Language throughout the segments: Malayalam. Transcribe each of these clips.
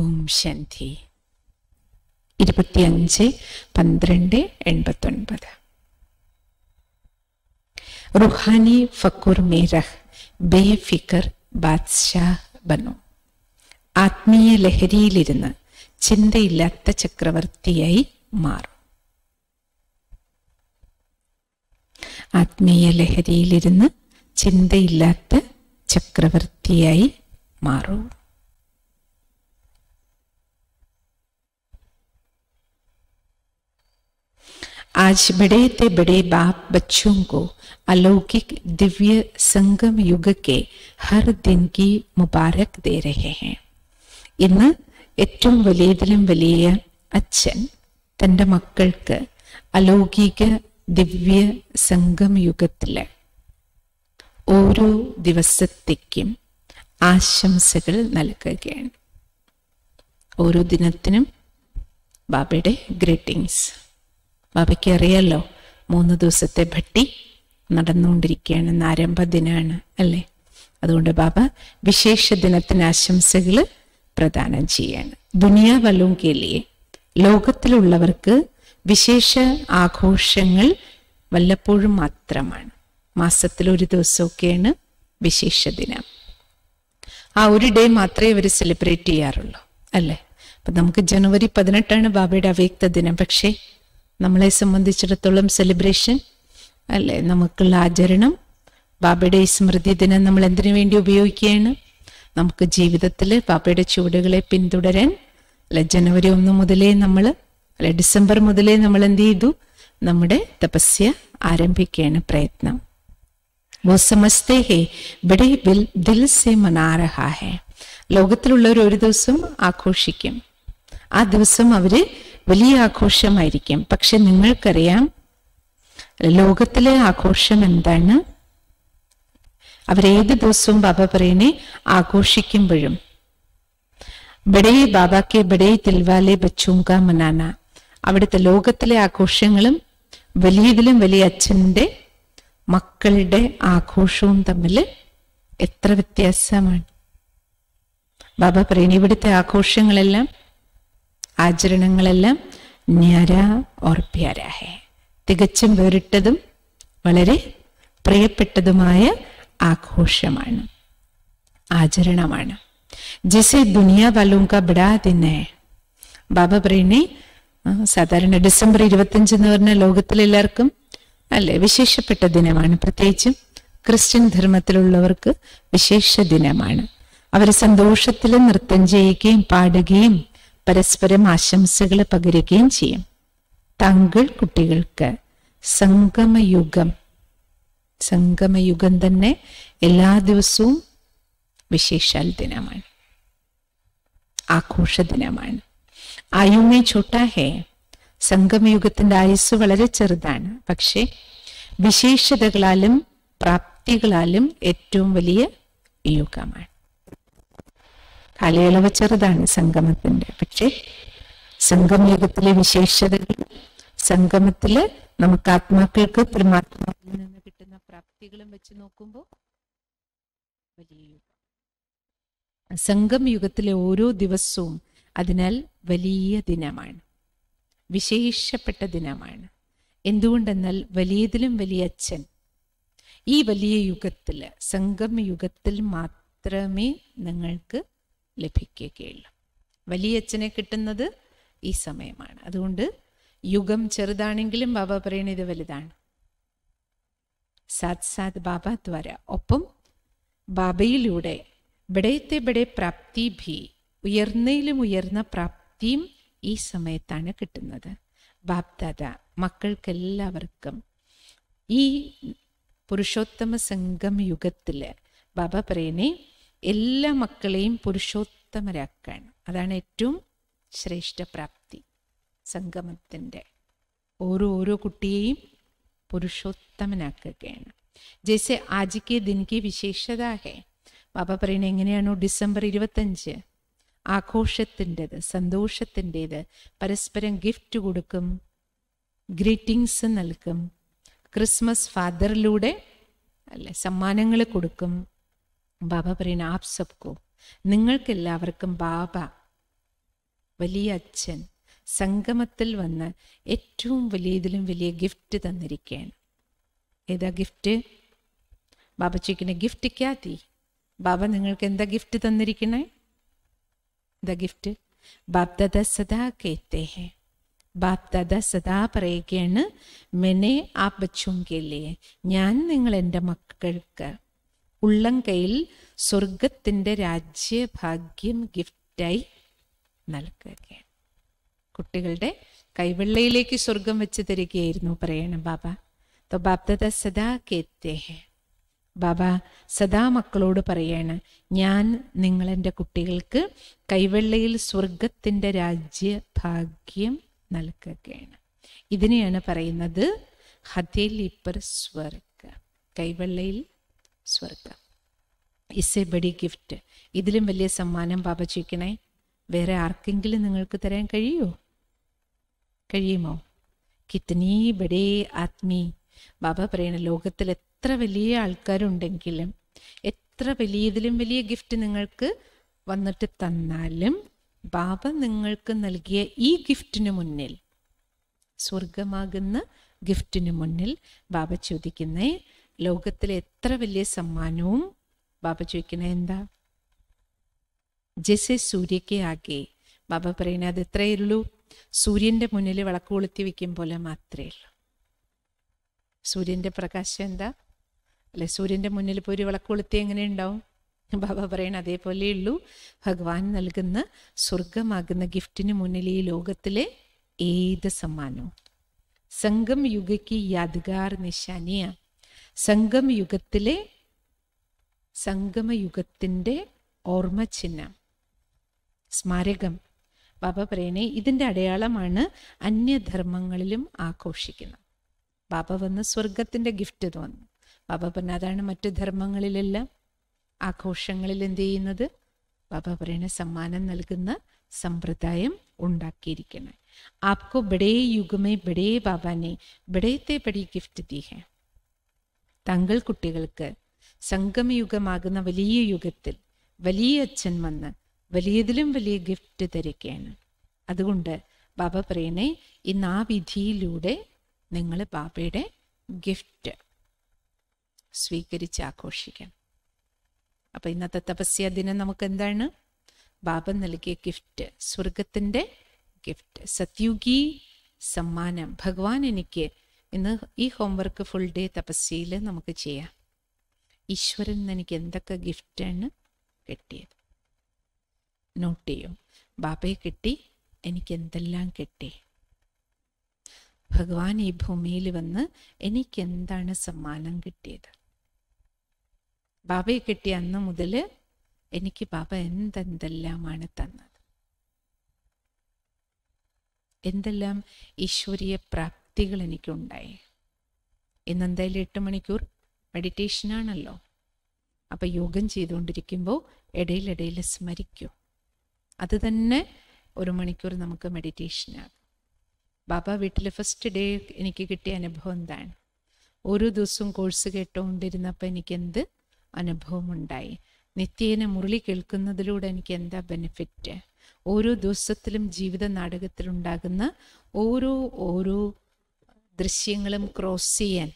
ഓം ശാന്തി ഇരുപത്തിയഞ്ച് പന്ത്രണ്ട് എൺപത്തൊൻപത് റുഹാനി ഫക്കൂർ മീരഹ് ബേഫിക്കർ ബാദ്ഷാ ബനു ആത്മീയ ലഹരിയിലിരുന്ന് ചിന്തയില്ലാത്ത ചക്രവർത്തിയായി മാറും ആത്മീയ ലഹരിയിലിരുന്ന് ചിന്തയില്ലാത്ത ചക്രവർത്തിയായി മാറും आज बड़े ते बड़े बाप बच्चों को अलौकिक दिव्य संगम युग के हर दिन की മുബാരക് ദേ രഹേ ഇന്ന് ഏറ്റവും വലിയതിലും വലിയ അച്ഛൻ തൻ്റെ മക്കൾക്ക് അലൗകിക ദിവ്യ സംഗം യുഗത്തിലെ ഓരോ ദിവസത്തേക്കും ആശംസകൾ നൽകുകയാണ് ഓരോ ദിനത്തിനും ബാബയുടെ ഗ്രീറ്റിംഗ്സ് ബാബയ്ക്ക് അറിയാലോ മൂന്ന് ദിവസത്തെ ഭട്ടി നടന്നുകൊണ്ടിരിക്കുകയാണ് ഇന്ന് ആരംഭ ദിനമാണ് അല്ലേ അതുകൊണ്ട് ബാബ വിശേഷ ദിനത്തിന് ആശംസകൾ പ്രദാനം ചെയ്യാണ് ദുനിയാ വലും കേലിയെ ലോകത്തിലുള്ളവർക്ക് വിശേഷ ആഘോഷങ്ങൾ വല്ലപ്പോഴും മാത്രമാണ് മാസത്തിൽ ഒരു ദിവസമൊക്കെയാണ് വിശേഷ ദിനം ആ ഒരു ഡേ മാത്രമേ ഇവർ സെലിബ്രേറ്റ് ചെയ്യാറുള്ളൂ അല്ലേ അപ്പം നമുക്ക് ജനുവരി പതിനെട്ടാണ് ബാബയുടെ അവ്യക്ത ദിനം പക്ഷേ നമ്മളെ സംബന്ധിച്ചിടത്തോളം സെലിബ്രേഷൻ അല്ലേ നമുക്കുള്ള ആചരണം ബാബയുടെ ഈ സ്മൃതി ദിനം നമ്മൾ എന്തിനു വേണ്ടി ഉപയോഗിക്കുകയാണ് നമുക്ക് ജീവിതത്തിൽ ബാബയുടെ ചുവടുകളെ പിന്തുടരാൻ അല്ലെ ജനുവരി ഒന്ന് മുതലേ നമ്മൾ അല്ലെ ഡിസംബർ മുതലേ നമ്മൾ എന്ത് ചെയ്തു നമ്മുടെ തപസ്യ ആരംഭിക്കുകയാണ് പ്രയത്നം ലോകത്തിലുള്ളവർ ഒരു ദിവസം ആഘോഷിക്കും ആ ദിവസം അവര് വലിയ ആഘോഷമായിരിക്കും പക്ഷെ നിങ്ങൾക്കറിയാം ലോകത്തിലെ ആഘോഷം എന്താണ് അവരേത് ദിവസവും ബാബ പറയണേ ആഘോഷിക്കുമ്പോഴും ബഡേ ബാബാക്കെ ബഡേ തിൽവാലെ ബച്ചൂങ്ക മനാന അവിടുത്തെ ലോകത്തിലെ ആഘോഷങ്ങളും വലിയതിലും വലിയ അച്ഛൻ്റെ മക്കളുടെ ആഘോഷവും തമ്മിൽ എത്ര വ്യത്യാസമാണ് ബാബ പറയണേ ഇവിടുത്തെ ആഘോഷങ്ങളെല്ലാം ആചരണങ്ങളെല്ലാം ന്യാര ഓർ തികച്ചും വേറിട്ടതും വളരെ പ്രിയപ്പെട്ടതുമായ ആഘോഷമാണ് ആചരണമാണ് ജിസെ ദുനിയ വലൂങ്ക ബിടാ തിന്നെ ബാബ പറയുന്നേ സാധാരണ ഡിസംബർ ഇരുപത്തിയഞ്ച് എന്ന് പറഞ്ഞാൽ ലോകത്തിലെല്ലാവർക്കും അല്ലെ വിശേഷപ്പെട്ട ദിനമാണ് പ്രത്യേകിച്ചും ക്രിസ്ത്യൻ ധർമ്മത്തിലുള്ളവർക്ക് വിശേഷ ദിനമാണ് അവർ സന്തോഷത്തിൽ നൃത്തം ചെയ്യുകയും പാടുകയും പരസ്പരം ആശംസകൾ പകരുകയും ചെയ്യും തങ്കൾ കുട്ടികൾക്ക് സംഗമയുഗം സംഗമയുഗം തന്നെ എല്ലാ ദിവസവും വിശേഷാൽ ദിനമാണ് ആഘോഷ ദിനമാണ് ആയുമേ ചോട്ടാ ഹേ സംഗമയുഗത്തിന്റെ ആയുസ് വളരെ ചെറുതാണ് പക്ഷേ വിശേഷതകളാലും പ്രാപ്തികളാലും ഏറ്റവും വലിയ യുഗമാണ് കാലയളവ് ചെറുതാണ് സംഗമത്തിന്റെ പക്ഷേ സംഗമയുഗത്തിലെ വിശേഷതകൾ സംഗമത്തില് നമുക്ക് ആത്മാക്കൾക്ക് പരമാത്മാവിൽ നിന്ന് കിട്ടുന്ന പ്രാപ്തികളും വെച്ച് നോക്കുമ്പോൾ വലിയ യുഗത്തിലെ ഓരോ ദിവസവും അതിനാൽ വലിയ ദിനമാണ് വിശേഷപ്പെട്ട ദിനമാണ് എന്തുകൊണ്ടെന്നാൽ വലിയതിലും വലിയ അച്ഛൻ ഈ വലിയ യുഗത്തിൽ സംഗമ യുഗത്തിൽ മാത്രമേ നിങ്ങൾക്ക് ലഭിക്കുകയുള്ളൂ വലിയച്ഛനെ കിട്ടുന്നത് ഈ സമയമാണ് അതുകൊണ്ട് യുഗം ചെറുതാണെങ്കിലും ബാബ പറയണത് വലുതാണ് സാത് സാത് ബാബ ദ്വാര ഒപ്പം ബാബയിലൂടെ ബിടയത്തെ ബിടെ പ്രാപ്തി ഭീ ഉയർന്നയിലും ഉയർന്ന പ്രാപ്തിയും ഈ സമയത്താണ് കിട്ടുന്നത് ബാബ്ദാദ മക്കൾക്കെല്ലാവർക്കും ഈ പുരുഷോത്തമ സംഘം യുഗത്തിൽ ബാബ പറയണേ എല്ലാ മക്കളെയും പുരുഷോത്തമരാക്കാണ് അതാണ് ഏറ്റവും ശ്രേഷ്ഠപ്രാപ്തി സംഗമത്തിൻ്റെ ഓരോ ഓരോ കുട്ടിയെയും പുരുഷോത്തമനാക്കുകയാണ് ജയ്സെ ആജിക്ക് ദിനിക്ക് വിശേഷത ഹേ പാപ്പ പറയണ എങ്ങനെയാണോ ഡിസംബർ ഇരുപത്തഞ്ച് ആഘോഷത്തിൻ്റെത് സന്തോഷത്തിൻ്റേത് പരസ്പരം ഗിഫ്റ്റ് കൊടുക്കും ഗ്രീറ്റിങ്സ് നൽകും ക്രിസ്മസ് ഫാദറിലൂടെ അല്ലെ സമ്മാനങ്ങൾ കൊടുക്കും ബാബ പറയുന്ന ആപ് സബ്കോ നിങ്ങൾക്കെല്ലാവർക്കും ബാബ വലിയ അച്ഛൻ സംഗമത്തിൽ വന്ന് ഏറ്റവും വലിയതിലും വലിയ ഗിഫ്റ്റ് തന്നിരിക്കുകയാണ് ഏതാ ഗിഫ്റ്റ് ബാബ ചോദിക്കുന്ന ഗിഫ്റ്റ് ക്യാതി ബാബ നിങ്ങൾക്ക് എന്താ ഗിഫ്റ്റ് തന്നിരിക്കണേ എന്താ ഗിഫ്റ്റ് ബാബ് ദാദ സദാ കേത്തേ ഹേ ബാബ് ദാദ സദാ പറയുകയാണ് മെനെ ആ ബച്ചും ഞാൻ നിങ്ങൾ എൻ്റെ മക്കൾക്ക് ഉള്ളംകൈയിൽ സ്വർഗത്തിൻ്റെ രാജ്യഭാഗ്യം ഗിഫ്റ്റായി നൽകുകയാണ് കുട്ടികളുടെ കൈവെള്ളയിലേക്ക് സ്വർഗം വെച്ച് തരികയായിരുന്നു പറയണം ബാബ തോ ബാപ്തത സദാ കേത്തേഹ ബാബ സദാ മക്കളോട് പറയാണ് ഞാൻ നിങ്ങളെൻ്റെ കുട്ടികൾക്ക് കൈവെള്ളയിൽ സ്വർഗത്തിൻ്റെ രാജ്യഭാഗ്യം നൽകുകയാണ് ഇതിനെയാണ് പറയുന്നത് ഹതേലിപ്പർ സ്വർഗ കൈവെള്ളയിൽ സ്വർഗം ഇസ് എ ബഡി ഗിഫ്റ്റ് ഇതിലും വലിയ സമ്മാനം ചേക്കണേ വേറെ ആർക്കെങ്കിലും നിങ്ങൾക്ക് തരാൻ കഴിയുമോ കഴിയുമോ കിത്തനീ ബഡേ ആത്മീ ബാബ പറയണ ലോകത്തിൽ എത്ര വലിയ ആൾക്കാരുണ്ടെങ്കിലും എത്ര വലിയ ഇതിലും വലിയ ഗിഫ്റ്റ് നിങ്ങൾക്ക് വന്നിട്ട് തന്നാലും ബാബ നിങ്ങൾക്ക് നൽകിയ ഈ ഗിഫ്റ്റിന് മുന്നിൽ സ്വർഗമാകുന്ന ഗിഫ്റ്റിന് മുന്നിൽ ബാബ ചോദിക്കുന്നേ ലോകത്തിലെ എത്ര വലിയ സമ്മാനവും ബാബ ചോദിക്കണ എന്താ ജസെ സൂര്യക്ക് ആകെ ബാബ പറയണ അത് എത്രയേ ഉള്ളൂ സൂര്യൻ്റെ മുന്നിൽ വിളക്ക് കൊളുത്തി വെക്കും പോലെ മാത്രമേ ഉള്ളൂ സൂര്യൻ്റെ പ്രകാശം എന്താ അല്ലെ സൂര്യൻ്റെ മുന്നിൽ ഇപ്പോൾ ഒരു വിളക്ക് കൊളുത്തി എങ്ങനെ ഉണ്ടാവും ബാബ പറയണ ഉള്ളൂ ഭഗവാൻ നൽകുന്ന സ്വർഗമാകുന്ന ഗിഫ്റ്റിന് മുന്നിൽ ഈ ലോകത്തിലെ ഏത് സമ്മാനവും സംഘം യുഗയ്ക്ക് യാദ്ഗാർ നിശാനിയാണ് സംഗമയുഗത്തിലെ സംഗമയുഗത്തിൻ്റെ ഓർമ്മ ചിഹ്നം സ്മാരകം ബാബ പറയണേ ഇതിൻ്റെ അടയാളമാണ് അന്യധർമ്മങ്ങളിലും ആഘോഷിക്കുന്നത് ബാബ വന്ന് സ്വർഗത്തിൻ്റെ ഗിഫ്റ്റ് തോന്നുന്നു ബാബ പറഞ്ഞ അതാണ് മറ്റു ധർമ്മങ്ങളിലെല്ലാം ആഘോഷങ്ങളിൽ എന്ത് ചെയ്യുന്നത് ബാബ പറയണ സമ്മാനം നൽകുന്ന സമ്പ്രദായം ഉണ്ടാക്കിയിരിക്കണേ आपको बड़े युग में बड़े बाबा ने बड़े ते बड़ी गिफ्ट दी है തങ്കൾ കുട്ടികൾക്ക് സംഗമയുഗമാകുന്ന വലിയ യുഗത്തിൽ വലിയ അച്ഛൻ വന്ന് വലിയതിലും വലിയ ഗിഫ്റ്റ് തരികയാണ് അതുകൊണ്ട് ബാബ പറയണേ ഇന്ന് ആ വിധിയിലൂടെ നിങ്ങൾ ബാബയുടെ ഗിഫ്റ്റ് സ്വീകരിച്ച് ആഘോഷിക്കണം അപ്പം ഇന്നത്തെ തപസ്യ ദിനം നമുക്ക് എന്താണ് ബാബ നൽകിയ ഗിഫ്റ്റ് സ്വർഗത്തിൻ്റെ ഗിഫ്റ്റ് സത്യുഗി സമ്മാനം ഭഗവാൻ എനിക്ക് ഇന്ന് ഈ ഹോംവർക്ക് ഫുൾ ഡേ തപസ്യയിൽ നമുക്ക് ചെയ്യാം ഈശ്വരൻ എനിക്ക് എന്തൊക്കെ ഗിഫ്റ്റാണ് കിട്ടിയത് നോട്ട് ചെയ്യും ബാബയെ കിട്ടി എനിക്ക് എന്തെല്ലാം കിട്ടി ഭഗവാൻ ഈ ഭൂമിയിൽ വന്ന് എനിക്ക് എന്താണ് സമ്മാനം കിട്ടിയത് ബാബയെ കിട്ടിയ അന്ന് മുതൽ എനിക്ക് ബാബ എന്തെന്തെല്ലാമാണ് തന്നത് എന്തെല്ലാം ഈശ്വരീയ പ്രാപ്തി ശക്തികൾ എനിക്കുണ്ടായി ഇന്ന് എന്തായാലും എട്ട് മണിക്കൂർ മെഡിറ്റേഷനാണല്ലോ അപ്പോൾ യോഗം ചെയ്തുകൊണ്ടിരിക്കുമ്പോൾ ഇടയിലിടയിൽ സ്മരിക്കൂ അത് തന്നെ ഒരു മണിക്കൂർ നമുക്ക് മെഡിറ്റേഷനാണ് ബാബ വീട്ടിൽ ഫസ്റ്റ് ഡേ എനിക്ക് കിട്ടിയ അനുഭവം എന്താണ് ഓരോ ദിവസവും കോഴ്സ് കേട്ടുകൊണ്ടിരുന്നപ്പോൾ എനിക്ക് എന്ത് അനുഭവമുണ്ടായി നിത്യേന മുരളി കേൾക്കുന്നതിലൂടെ എനിക്ക് എന്താ ബെനിഫിറ്റ് ഓരോ ദിവസത്തിലും ജീവിത നാടകത്തിലുണ്ടാകുന്ന ഓരോ ഓരോ ദൃശ്യങ്ങളും ക്രോസ് ചെയ്യാൻ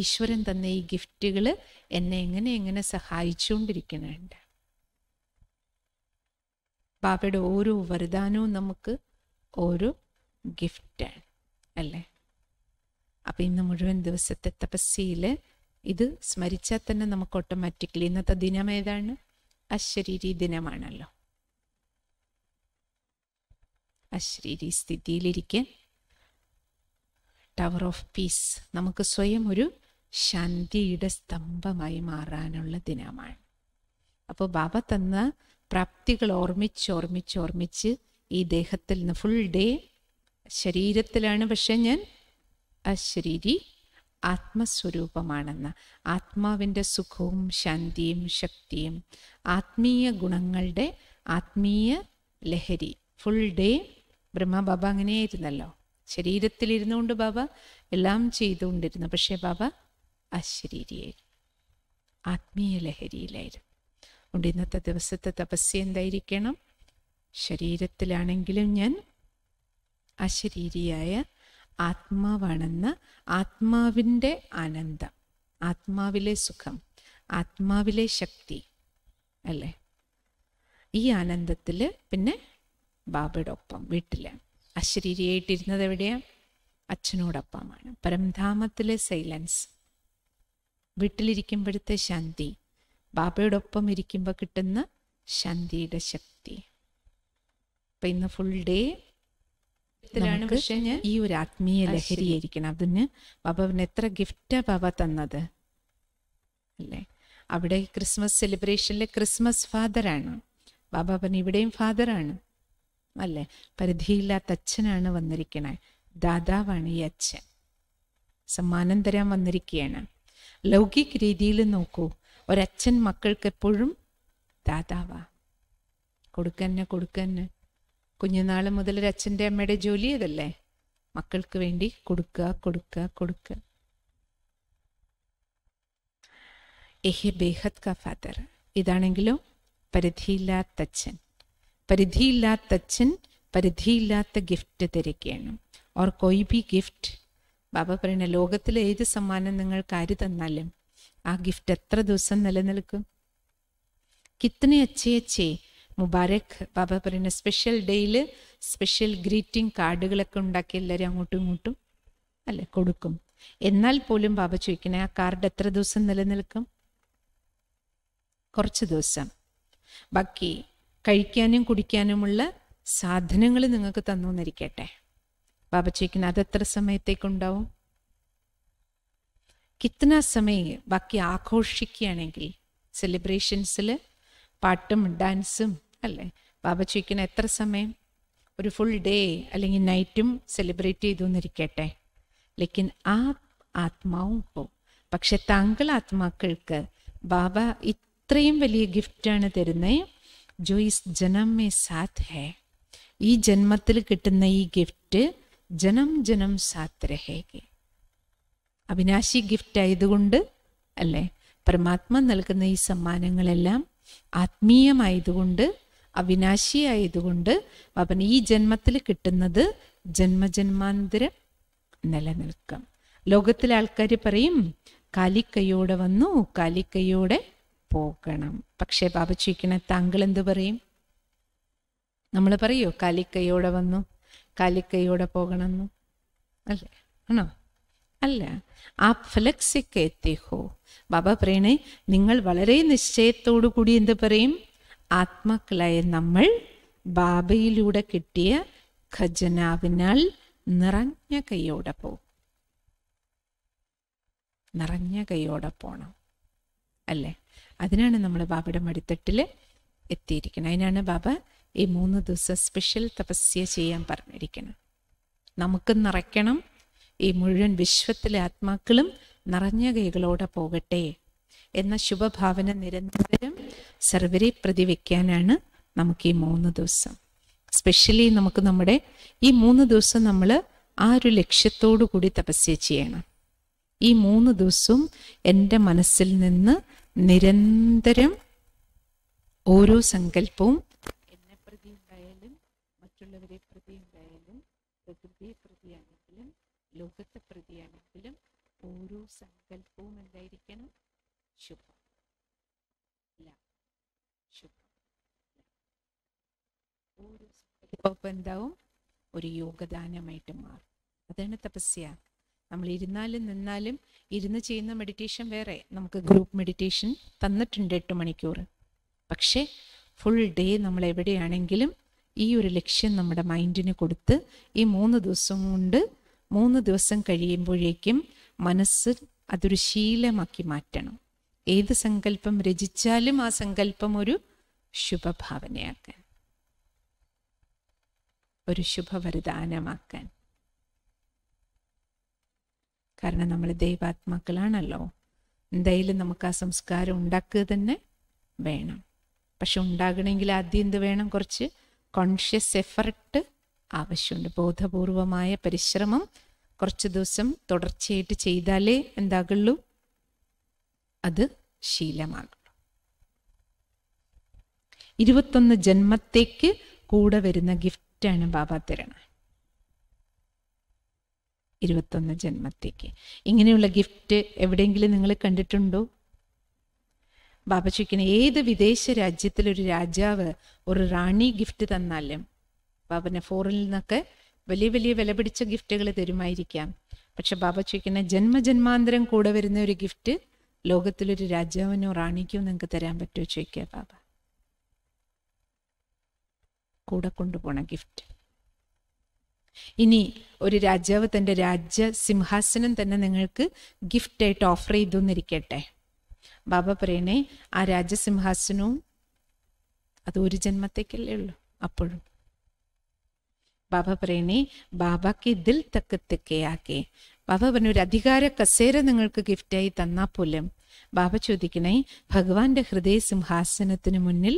ഈശ്വരൻ തന്ന ഈ ഗിഫ്റ്റുകൾ എന്നെ എങ്ങനെ എങ്ങനെ സഹായിച്ചുകൊണ്ടിരിക്കുന്നുണ്ട് ബാബയുടെ ഓരോ വരദാനവും നമുക്ക് ഓരോ ഗിഫ്റ്റാണ് അല്ലേ അപ്പം ഇന്ന് മുഴുവൻ ദിവസത്തെ തപസ്സിയിൽ ഇത് സ്മരിച്ചാൽ തന്നെ നമുക്ക് ഓട്ടോമാറ്റിക്കലി ഇന്നത്തെ ദിനം ഏതാണ് അശരീരി ദിനമാണല്ലോ അശരീരി സ്ഥിതിയിലിരിക്കാൻ ടവർ ഓഫ് പീസ് നമുക്ക് സ്വയം ഒരു ശാന്തിയുടെ സ്തംഭമായി മാറാനുള്ള ദിനമാണ് അപ്പോൾ ബാബ തന്ന പ്രാപ്തികൾ ഓർമ്മിച്ച് ഓർമ്മിച്ച് ഓർമ്മിച്ച് ഈ ദേഹത്തിൽ നിന്ന് ഫുൾ ഡേ ശരീരത്തിലാണ് പക്ഷെ ഞാൻ അശരീരി ആത്മസ്വരൂപമാണെന്ന് ആത്മാവിൻ്റെ സുഖവും ശാന്തിയും ശക്തിയും ആത്മീയ ഗുണങ്ങളുടെ ആത്മീയ ലഹരി ഫുൾ ഡേ ബ്രഹ്മ ബാബ അങ്ങനെയായിരുന്നല്ലോ ശരീരത്തിലിരുന്നുകൊണ്ട് ബാബ എല്ലാം ചെയ്തുകൊണ്ടിരുന്നു പക്ഷേ ബാബ അശരീരിയായിരുന്നു ആത്മീയ ലഹരിയിലായിരുന്നു അതുകൊണ്ട് ഇന്നത്തെ ദിവസത്തെ തപസ് എന്തായിരിക്കണം ശരീരത്തിലാണെങ്കിലും ഞാൻ അശരീരിയായ ആത്മാവാണെന്ന് ആത്മാവിൻ്റെ ആനന്ദം ആത്മാവിലെ സുഖം ആത്മാവിലെ ശക്തി അല്ലേ ഈ ആനന്ദത്തിൽ പിന്നെ ബാബയുടെ ഒപ്പം വീട്ടിലാണ് അശരീരിയായിട്ടിരുന്നത് എവിടെയാണ് അച്ഛനോടൊപ്പമാണ് പരംധാമത്തിലെ സൈലൻസ് വീട്ടിലിരിക്കുമ്പോഴത്തെ ശാന്തി ബാബയോടൊപ്പം ഇരിക്കുമ്പോൾ കിട്ടുന്ന ശാന്തിയുടെ ശക്തി അപ്പം ഇന്ന് ഫുൾ ഡേ ാണ് പക്ഷെ ഞാൻ ഈ ഒരു ആത്മീയ ലഹരിയായിരിക്കണം അതിന് ബാബാവിന് എത്ര ഗിഫ്റ്റാ ബാബ തന്നത് അല്ലേ അവിടെ ക്രിസ്മസ് സെലിബ്രേഷനിലെ ക്രിസ്മസ് ഫാദറാണ് ബാബാവൻ ഇവിടെയും ഫാദറാണ് അല്ലേ പരിധിയില്ലാത്ത അച്ഛനാണ് വന്നിരിക്കണേ ദാതാവാണ് ഈ അച്ഛൻ സമ്മാനം തരാൻ വന്നിരിക്കുകയാണ് ലൗകിക രീതിയിൽ നോക്കൂ ഒരച്ഛൻ മക്കൾക്ക് എപ്പോഴും ദാതാവാ കൊടുക്കന്നെ കൊടുക്കന്നെ കുഞ്ഞുനാൾ മുതൽ ഒരച്ഛൻ്റെ അമ്മയുടെ ജോലി ഇതല്ലേ മക്കൾക്ക് വേണ്ടി കൊടുക്കുക കൊടുക്കുക കൊടുക്കുക എഹെ ബേഹത് ക ഫാദർ ഇതാണെങ്കിലോ പരിധിയില്ലാത്ത അച്ഛൻ പരിധിയില്ലാത്ത അച്ഛൻ പരിധിയില്ലാത്ത ഗിഫ്റ്റ് തിരക്കുകയാണ് ഓർ കൊയ് ബി ഗിഫ്റ്റ് ബാബ പറയണ ലോകത്തിലെ ഏത് സമ്മാനം നിങ്ങൾ ആര് തന്നാലും ആ ഗിഫ്റ്റ് എത്ര ദിവസം നിലനിൽക്കും കിത്തനെ അച്ഛേ അച്ഛേ മുബാരക് ബാബ പറയുന്ന സ്പെഷ്യൽ ഡേയിൽ സ്പെഷ്യൽ ഗ്രീറ്റിംഗ് കാർഡുകളൊക്കെ ഉണ്ടാക്കി എല്ലാവരും അങ്ങോട്ടും ഇങ്ങോട്ടും അല്ലെ കൊടുക്കും എന്നാൽ പോലും ബാബ ചോദിക്കണേ ആ കാർഡ് എത്ര ദിവസം നിലനിൽക്കും കുറച്ച് ദിവസം ബാക്കി കഴിക്കാനും കുടിക്കാനുമുള്ള സാധനങ്ങൾ നിങ്ങൾക്ക് തന്നു എന്നിരിക്കട്ടെ ബാബച്ചയ്ക്കിന് അതെത്ര സമയത്തേക്കുണ്ടാവും കിത്തന സമയം ബാക്കി ആഘോഷിക്കുകയാണെങ്കിൽ സെലിബ്രേഷൻസിൽ പാട്ടും ഡാൻസും അല്ലേ ബാബച്ചയ്ക്കിന് എത്ര സമയം ഒരു ഫുൾ ഡേ അല്ലെങ്കിൽ നൈറ്റും സെലിബ്രേറ്റ് ചെയ്തു എന്നിരിക്കട്ടെ ലേക്കിൻ ആ ആത്മാവും പോവും പക്ഷെ താങ്കൾ ആത്മാക്കൾക്ക് ബാബ ഇത്രയും വലിയ ഗിഫ്റ്റാണ് തരുന്നത് जो इस जन्म में साथ है ഈ ജന്മത്തിൽ കിട്ടുന്ന ഈ ഗിഫ്റ്റ് ജനം ജനം സാത്ത് രഹേകെ അവിനാശി ഗിഫ്റ്റ് ആയതുകൊണ്ട് അല്ലേ പരമാത്മ നൽകുന്ന ഈ സമ്മാനങ്ങളെല്ലാം ആത്മീയമായതുകൊണ്ട് അവിനാശി ആയതുകൊണ്ട് അവൻ ഈ ജന്മത്തിൽ കിട്ടുന്നത് ജന്മജന്മാന്തരം നിലനിൽക്കും ലോകത്തിലെ ആൾക്കാർ പറയും കാലിക്കൈയോടെ വന്നു കാലിക്കൈയോടെ പോകണം പക്ഷേ ബാബ ചോദിക്കണ താങ്കൾ എന്ത് പറയും നമ്മൾ പറയോ കാലിക്കൈയോടെ വന്നു കാലിക്കൈയോടെ പോകണമെന്നു അല്ലേ ആണോ അല്ല ആ ഫ്ലക്സിക്ക് എത്തിഹോ ബാബ പറയണേ നിങ്ങൾ വളരെ നിശ്ചയത്തോടു കൂടി എന്ത് പറയും ആത്മാക്കളായ നമ്മൾ ബാബയിലൂടെ കിട്ടിയ ഖജനാവിനാൽ നിറഞ്ഞ കൈയോടെ പോകും നിറഞ്ഞ കൈയോടെ പോണം അല്ലേ അതിനാണ് നമ്മൾ ബാബയുടെ മടിത്തട്ടിൽ എത്തിയിരിക്കണം അതിനാണ് ബാബ ഈ മൂന്ന് ദിവസം സ്പെഷ്യൽ തപസ്യ ചെയ്യാൻ പറഞ്ഞിരിക്കുന്നത് നമുക്ക് നിറയ്ക്കണം ഈ മുഴുവൻ വിശ്വത്തിലെ ആത്മാക്കളും നിറഞ്ഞ കൈകളോടെ പോകട്ടെ എന്ന ശുഭഭാവന നിരന്തരം സർവരെ പ്രതിവെക്കാനാണ് നമുക്ക് ഈ മൂന്ന് ദിവസം സ്പെഷ്യലി നമുക്ക് നമ്മുടെ ഈ മൂന്ന് ദിവസം നമ്മൾ ആ ഒരു ലക്ഷ്യത്തോടു കൂടി തപസ്യ ചെയ്യണം ഈ മൂന്ന് ദിവസവും എൻ്റെ മനസ്സിൽ നിന്ന് നിരന്തരം ഓരോ സങ്കല്പവും എന്നെ പ്രതി ഉണ്ടായാലും മറ്റുള്ളവരെ പ്രതി ഉണ്ടായാലും പ്രകൃതിയെ പ്രതിയാണെങ്കിലും ലോകത്തെ പ്രതിയാണെങ്കിലും ഓരോ സങ്കല്പവും എന്തായിരിക്കണം ശുഭം ശുഭം ഓരോ സങ്കല്പം എന്താവും ഒരു യോഗദാനമായിട്ട് മാറും അതാണ് തപസ്യ നമ്മൾ ഇരുന്നാലും നിന്നാലും ഇരുന്ന് ചെയ്യുന്ന മെഡിറ്റേഷൻ വേറെ നമുക്ക് ഗ്രൂപ്പ് മെഡിറ്റേഷൻ തന്നിട്ടുണ്ട് എട്ട് മണിക്കൂർ പക്ഷേ ഫുൾ ഡേ നമ്മൾ എവിടെയാണെങ്കിലും ഈ ഒരു ലക്ഷ്യം നമ്മുടെ മൈൻഡിന് കൊടുത്ത് ഈ മൂന്ന് ദിവസം കൊണ്ട് മൂന്ന് ദിവസം കഴിയുമ്പോഴേക്കും മനസ്സ് അതൊരു ശീലമാക്കി മാറ്റണം ഏത് സങ്കല്പം രചിച്ചാലും ആ സങ്കല്പം ഒരു ശുഭഭാവനയാക്കാൻ ഒരു ശുഭവരദാനമാക്കാൻ കാരണം നമ്മൾ ദൈവാത്മാക്കളാണല്ലോ എന്തായാലും നമുക്ക് ആ സംസ്കാരം ഉണ്ടാക്കുക തന്നെ വേണം പക്ഷെ ഉണ്ടാകണമെങ്കിൽ ആദ്യം എന്ത് വേണം കുറച്ച് കോൺഷ്യസ് എഫർട്ട് ആവശ്യമുണ്ട് ബോധപൂർവമായ പരിശ്രമം കുറച്ച് ദിവസം തുടർച്ചയായിട്ട് ചെയ്താലേ എന്താകുള്ളൂ അത് ശീലമാകുള്ളൂ ഇരുപത്തൊന്ന് ജന്മത്തേക്ക് കൂടെ വരുന്ന ഗിഫ്റ്റാണ് ബാബ തരണം ഇരുപത്തൊന്ന് ജന്മത്തേക്ക് ഇങ്ങനെയുള്ള ഗിഫ്റ്റ് എവിടെയെങ്കിലും നിങ്ങൾ കണ്ടിട്ടുണ്ടോ ബാബ ചോദിക്കണേ ഏത് വിദേശ രാജ്യത്തിലൊരു രാജാവ് ഒരു റാണി ഗിഫ്റ്റ് തന്നാലും ബാബന് ഫോറിൽ നിന്നൊക്കെ വലിയ വലിയ വില പിടിച്ച ഗിഫ്റ്റുകൾ തരുമായിരിക്കാം പക്ഷെ ബാബ ചോദിക്കുന്ന ജന്മജന്മാന്തരം കൂടെ വരുന്ന ഒരു ഗിഫ്റ്റ് ലോകത്തിലൊരു രാജാവിനോ റാണിക്കോ നിങ്ങൾക്ക് തരാൻ പറ്റുമോ ചോദിക്കുക ബാബ കൂടെ കൊണ്ടുപോണ ഗിഫ്റ്റ് ഇനി ഒരു രാജാവ് തൻ്റെ രാജ്യ സിംഹാസനം തന്നെ നിങ്ങൾക്ക് ഗിഫ്റ്റായിട്ട് ഓഫർ എന്നിരിക്കട്ടെ ബാബ പറയണേ ആ രാജസിംഹാസനവും അത് ഒരു ജന്മത്തേക്കല്ലേ ഉള്ളൂ അപ്പോഴും ബാബ പറയണേ ബാബയ്ക്ക് ഇതിൽ തക്ക് ബാബ പറഞ്ഞു ഒരു അധികാര കസേര നിങ്ങൾക്ക് ഗിഫ്റ്റായി തന്നാൽ പോലും ബാബ ചോദിക്കണേ ഭഗവാന്റെ ഹൃദയ സിംഹാസനത്തിന് മുന്നിൽ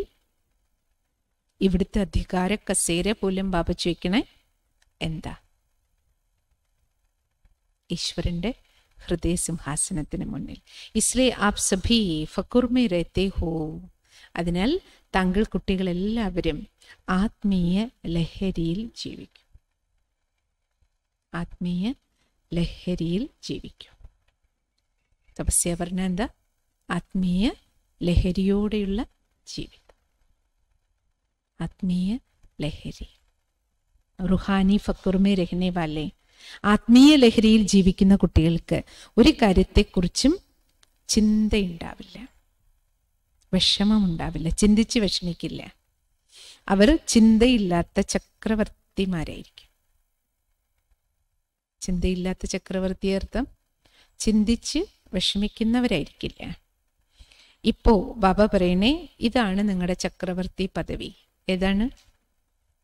ഇവിടുത്തെ അധികാര കസേര പോലും ബാബ ചോദിക്കണേ എന്താ ഈശ്വരൻ്റെ ഹൃദയസിംഹാസനത്തിന് മുന്നിൽ ഇസ്ലേ ആപ് സഭി ഫക്കുർമി രത്തേ ഹോ അതിനാൽ താങ്കൾ കുട്ടികളെല്ലാവരും ആത്മീയ ലഹരിയിൽ ജീവിക്കും ആത്മീയ ലഹരിയിൽ ജീവിക്കും തപസ്യ പറഞ്ഞ എന്താ ആത്മീയ ലഹരിയോടെയുള്ള ജീവിതം ആത്മീയ ലഹരി റുഹാനി ഫക്കൂർമേ രഹ്നെ വാലെ ആത്മീയ ലഹരിയിൽ ജീവിക്കുന്ന കുട്ടികൾക്ക് ഒരു കാര്യത്തെക്കുറിച്ചും ചിന്തയുണ്ടാവില്ല വിഷമമുണ്ടാവില്ല ചിന്തിച്ച് വിഷമിക്കില്ല അവർ ചിന്തയില്ലാത്ത ചക്രവർത്തിമാരായിരിക്കും ചിന്തയില്ലാത്ത ചക്രവർത്തി അർത്ഥം ചിന്തിച്ച് വിഷമിക്കുന്നവരായിരിക്കില്ല ഇപ്പോൾ ബാബ പറയണേ ഇതാണ് നിങ്ങളുടെ ചക്രവർത്തി പദവി ഏതാണ്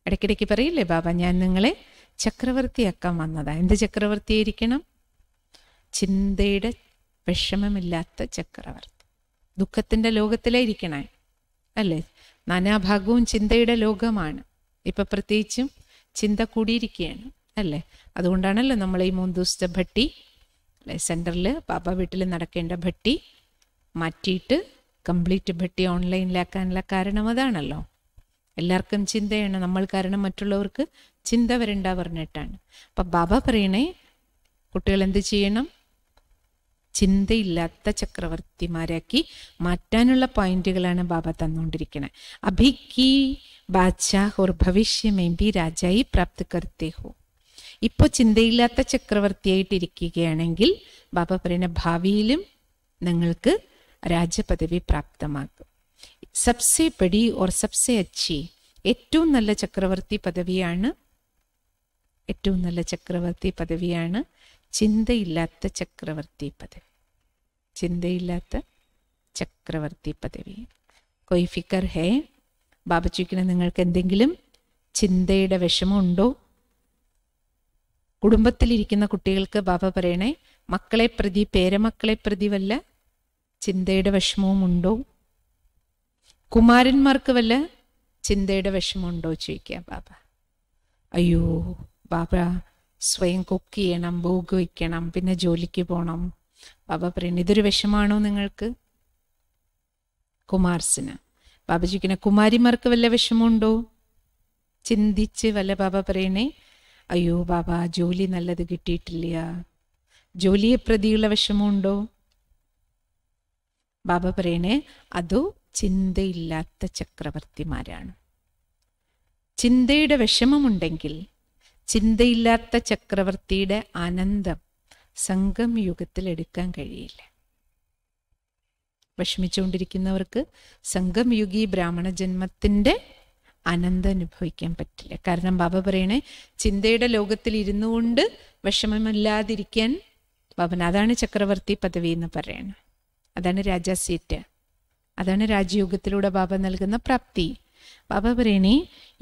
ഇടയ്ക്കിടയ്ക്ക് പറയില്ലേ ബാബ ഞാൻ നിങ്ങളെ ചക്രവർത്തിയാക്കാൻ വന്നതാ എന്ത് ചക്രവർത്തിയായിരിക്കണം ചിന്തയുടെ വിഷമമില്ലാത്ത ചക്രവർത്തി ദുഃഖത്തിൻ്റെ ലോകത്തിലായിരിക്കണേ അല്ലേ നാനാഭാഗവും ചിന്തയുടെ ലോകമാണ് ഇപ്പം പ്രത്യേകിച്ചും ചിന്ത കൂടിയിരിക്കുകയാണ് അല്ലേ അതുകൊണ്ടാണല്ലോ നമ്മൾ ഈ മൂന്ന് ദിവസത്തെ ഭട്ടി അല്ലേ സെൻറ്ററിൽ പാപ്പ വീട്ടിൽ നടക്കേണ്ട ഭട്ടി മാറ്റിയിട്ട് കംപ്ലീറ്റ് ഭട്ടി ഓൺലൈനിലാക്കാനുള്ള കാരണം അതാണല്ലോ എല്ലാവർക്കും ചിന്തയാണ് നമ്മൾ കാരണം മറ്റുള്ളവർക്ക് ചിന്ത വരണ്ട പറഞ്ഞിട്ടാണ് അപ്പം ബാബ പറയണേ കുട്ടികൾ എന്ത് ചെയ്യണം ചിന്തയില്ലാത്ത ചക്രവർത്തിമാരാക്കി മാറ്റാനുള്ള പോയിന്റുകളാണ് ബാബ തന്നുകൊണ്ടിരിക്കുന്നത് ബാച്ചാ ബാദ്ഷാഹ് ഭവിഷ്യ മേം ബി രാജായി പ്രാപ്തി കർത്തേ ഹോ ഇപ്പോൾ ചിന്തയില്ലാത്ത ചക്രവർത്തിയായിട്ടിരിക്കുകയാണെങ്കിൽ ബാബ പറയുന്ന ഭാവിയിലും നിങ്ങൾക്ക് രാജപദവി പ്രാപ്തമാക്കും സബ്സെ ബഡി ഓർ സബ്സെ അച്ചി ഏറ്റവും നല്ല ചക്രവർത്തി പദവിയാണ് ഏറ്റവും നല്ല ചക്രവർത്തി പദവിയാണ് ചിന്തയില്ലാത്ത ചക്രവർത്തി പദവി ചിന്തയില്ലാത്ത ചക്രവർത്തി പദവി കൊയ് ഫിക്കർ ഹേ ബാബച്ചിക്കണ നിങ്ങൾക്ക് എന്തെങ്കിലും ചിന്തയുടെ വിഷമമുണ്ടോ കുടുംബത്തിലിരിക്കുന്ന കുട്ടികൾക്ക് ബാബ പറയണേ മക്കളെ പ്രതി പേരമക്കളെ പ്രതി വല്ല ചിന്തയുടെ വിഷമവും ഉണ്ടോ കുമാരന്മാർക്ക് വല്ല ചിന്തയുടെ വിഷമമുണ്ടോ ചോദിക്കുക ബാബ അയ്യോ ബാബ സ്വയം കുക്ക് ചെയ്യണം ബോഗ് വയ്ക്കണം പിന്നെ ജോലിക്ക് പോകണം ബാബ പറയണ ഇതൊരു വിഷമാണോ നിങ്ങൾക്ക് കുമാർസിന് ബാബ ചോദിക്കണ കുമാരിമാർക്ക് വല്ല വിഷമമുണ്ടോ ചിന്തിച്ച് വല്ല ബാബ പറയണേ അയ്യോ ബാബ ജോലി നല്ലത് കിട്ടിയിട്ടില്ല ജോലിയെ പ്രതിയുള്ള വിഷമമുണ്ടോ ബാബ പറയണേ അതോ ചിന്തയില്ലാത്ത ചക്രവർത്തിമാരാണ് ചിന്തയുടെ വിഷമമുണ്ടെങ്കിൽ ചിന്തയില്ലാത്ത ചക്രവർത്തിയുടെ ആനന്ദം സംഘം യുഗത്തിൽ എടുക്കാൻ കഴിയില്ല വിഷമിച്ചുകൊണ്ടിരിക്കുന്നവർക്ക് സംഘം യുഗി ബ്രാഹ്മണ ജന്മത്തിൻ്റെ ആനന്ദം അനുഭവിക്കാൻ പറ്റില്ല കാരണം ബാബ പറയണേ ചിന്തയുടെ ലോകത്തിൽ ഇരുന്നു കൊണ്ട് വിഷമമില്ലാതിരിക്കാൻ ബാബൻ അതാണ് ചക്രവർത്തി പദവി എന്ന് പറയണത് അതാണ് രാജാ സീറ്റ് അതാണ് രാജയോഗത്തിലൂടെ ബാബ നൽകുന്ന പ്രാപ്തി ബാബ പറയണേ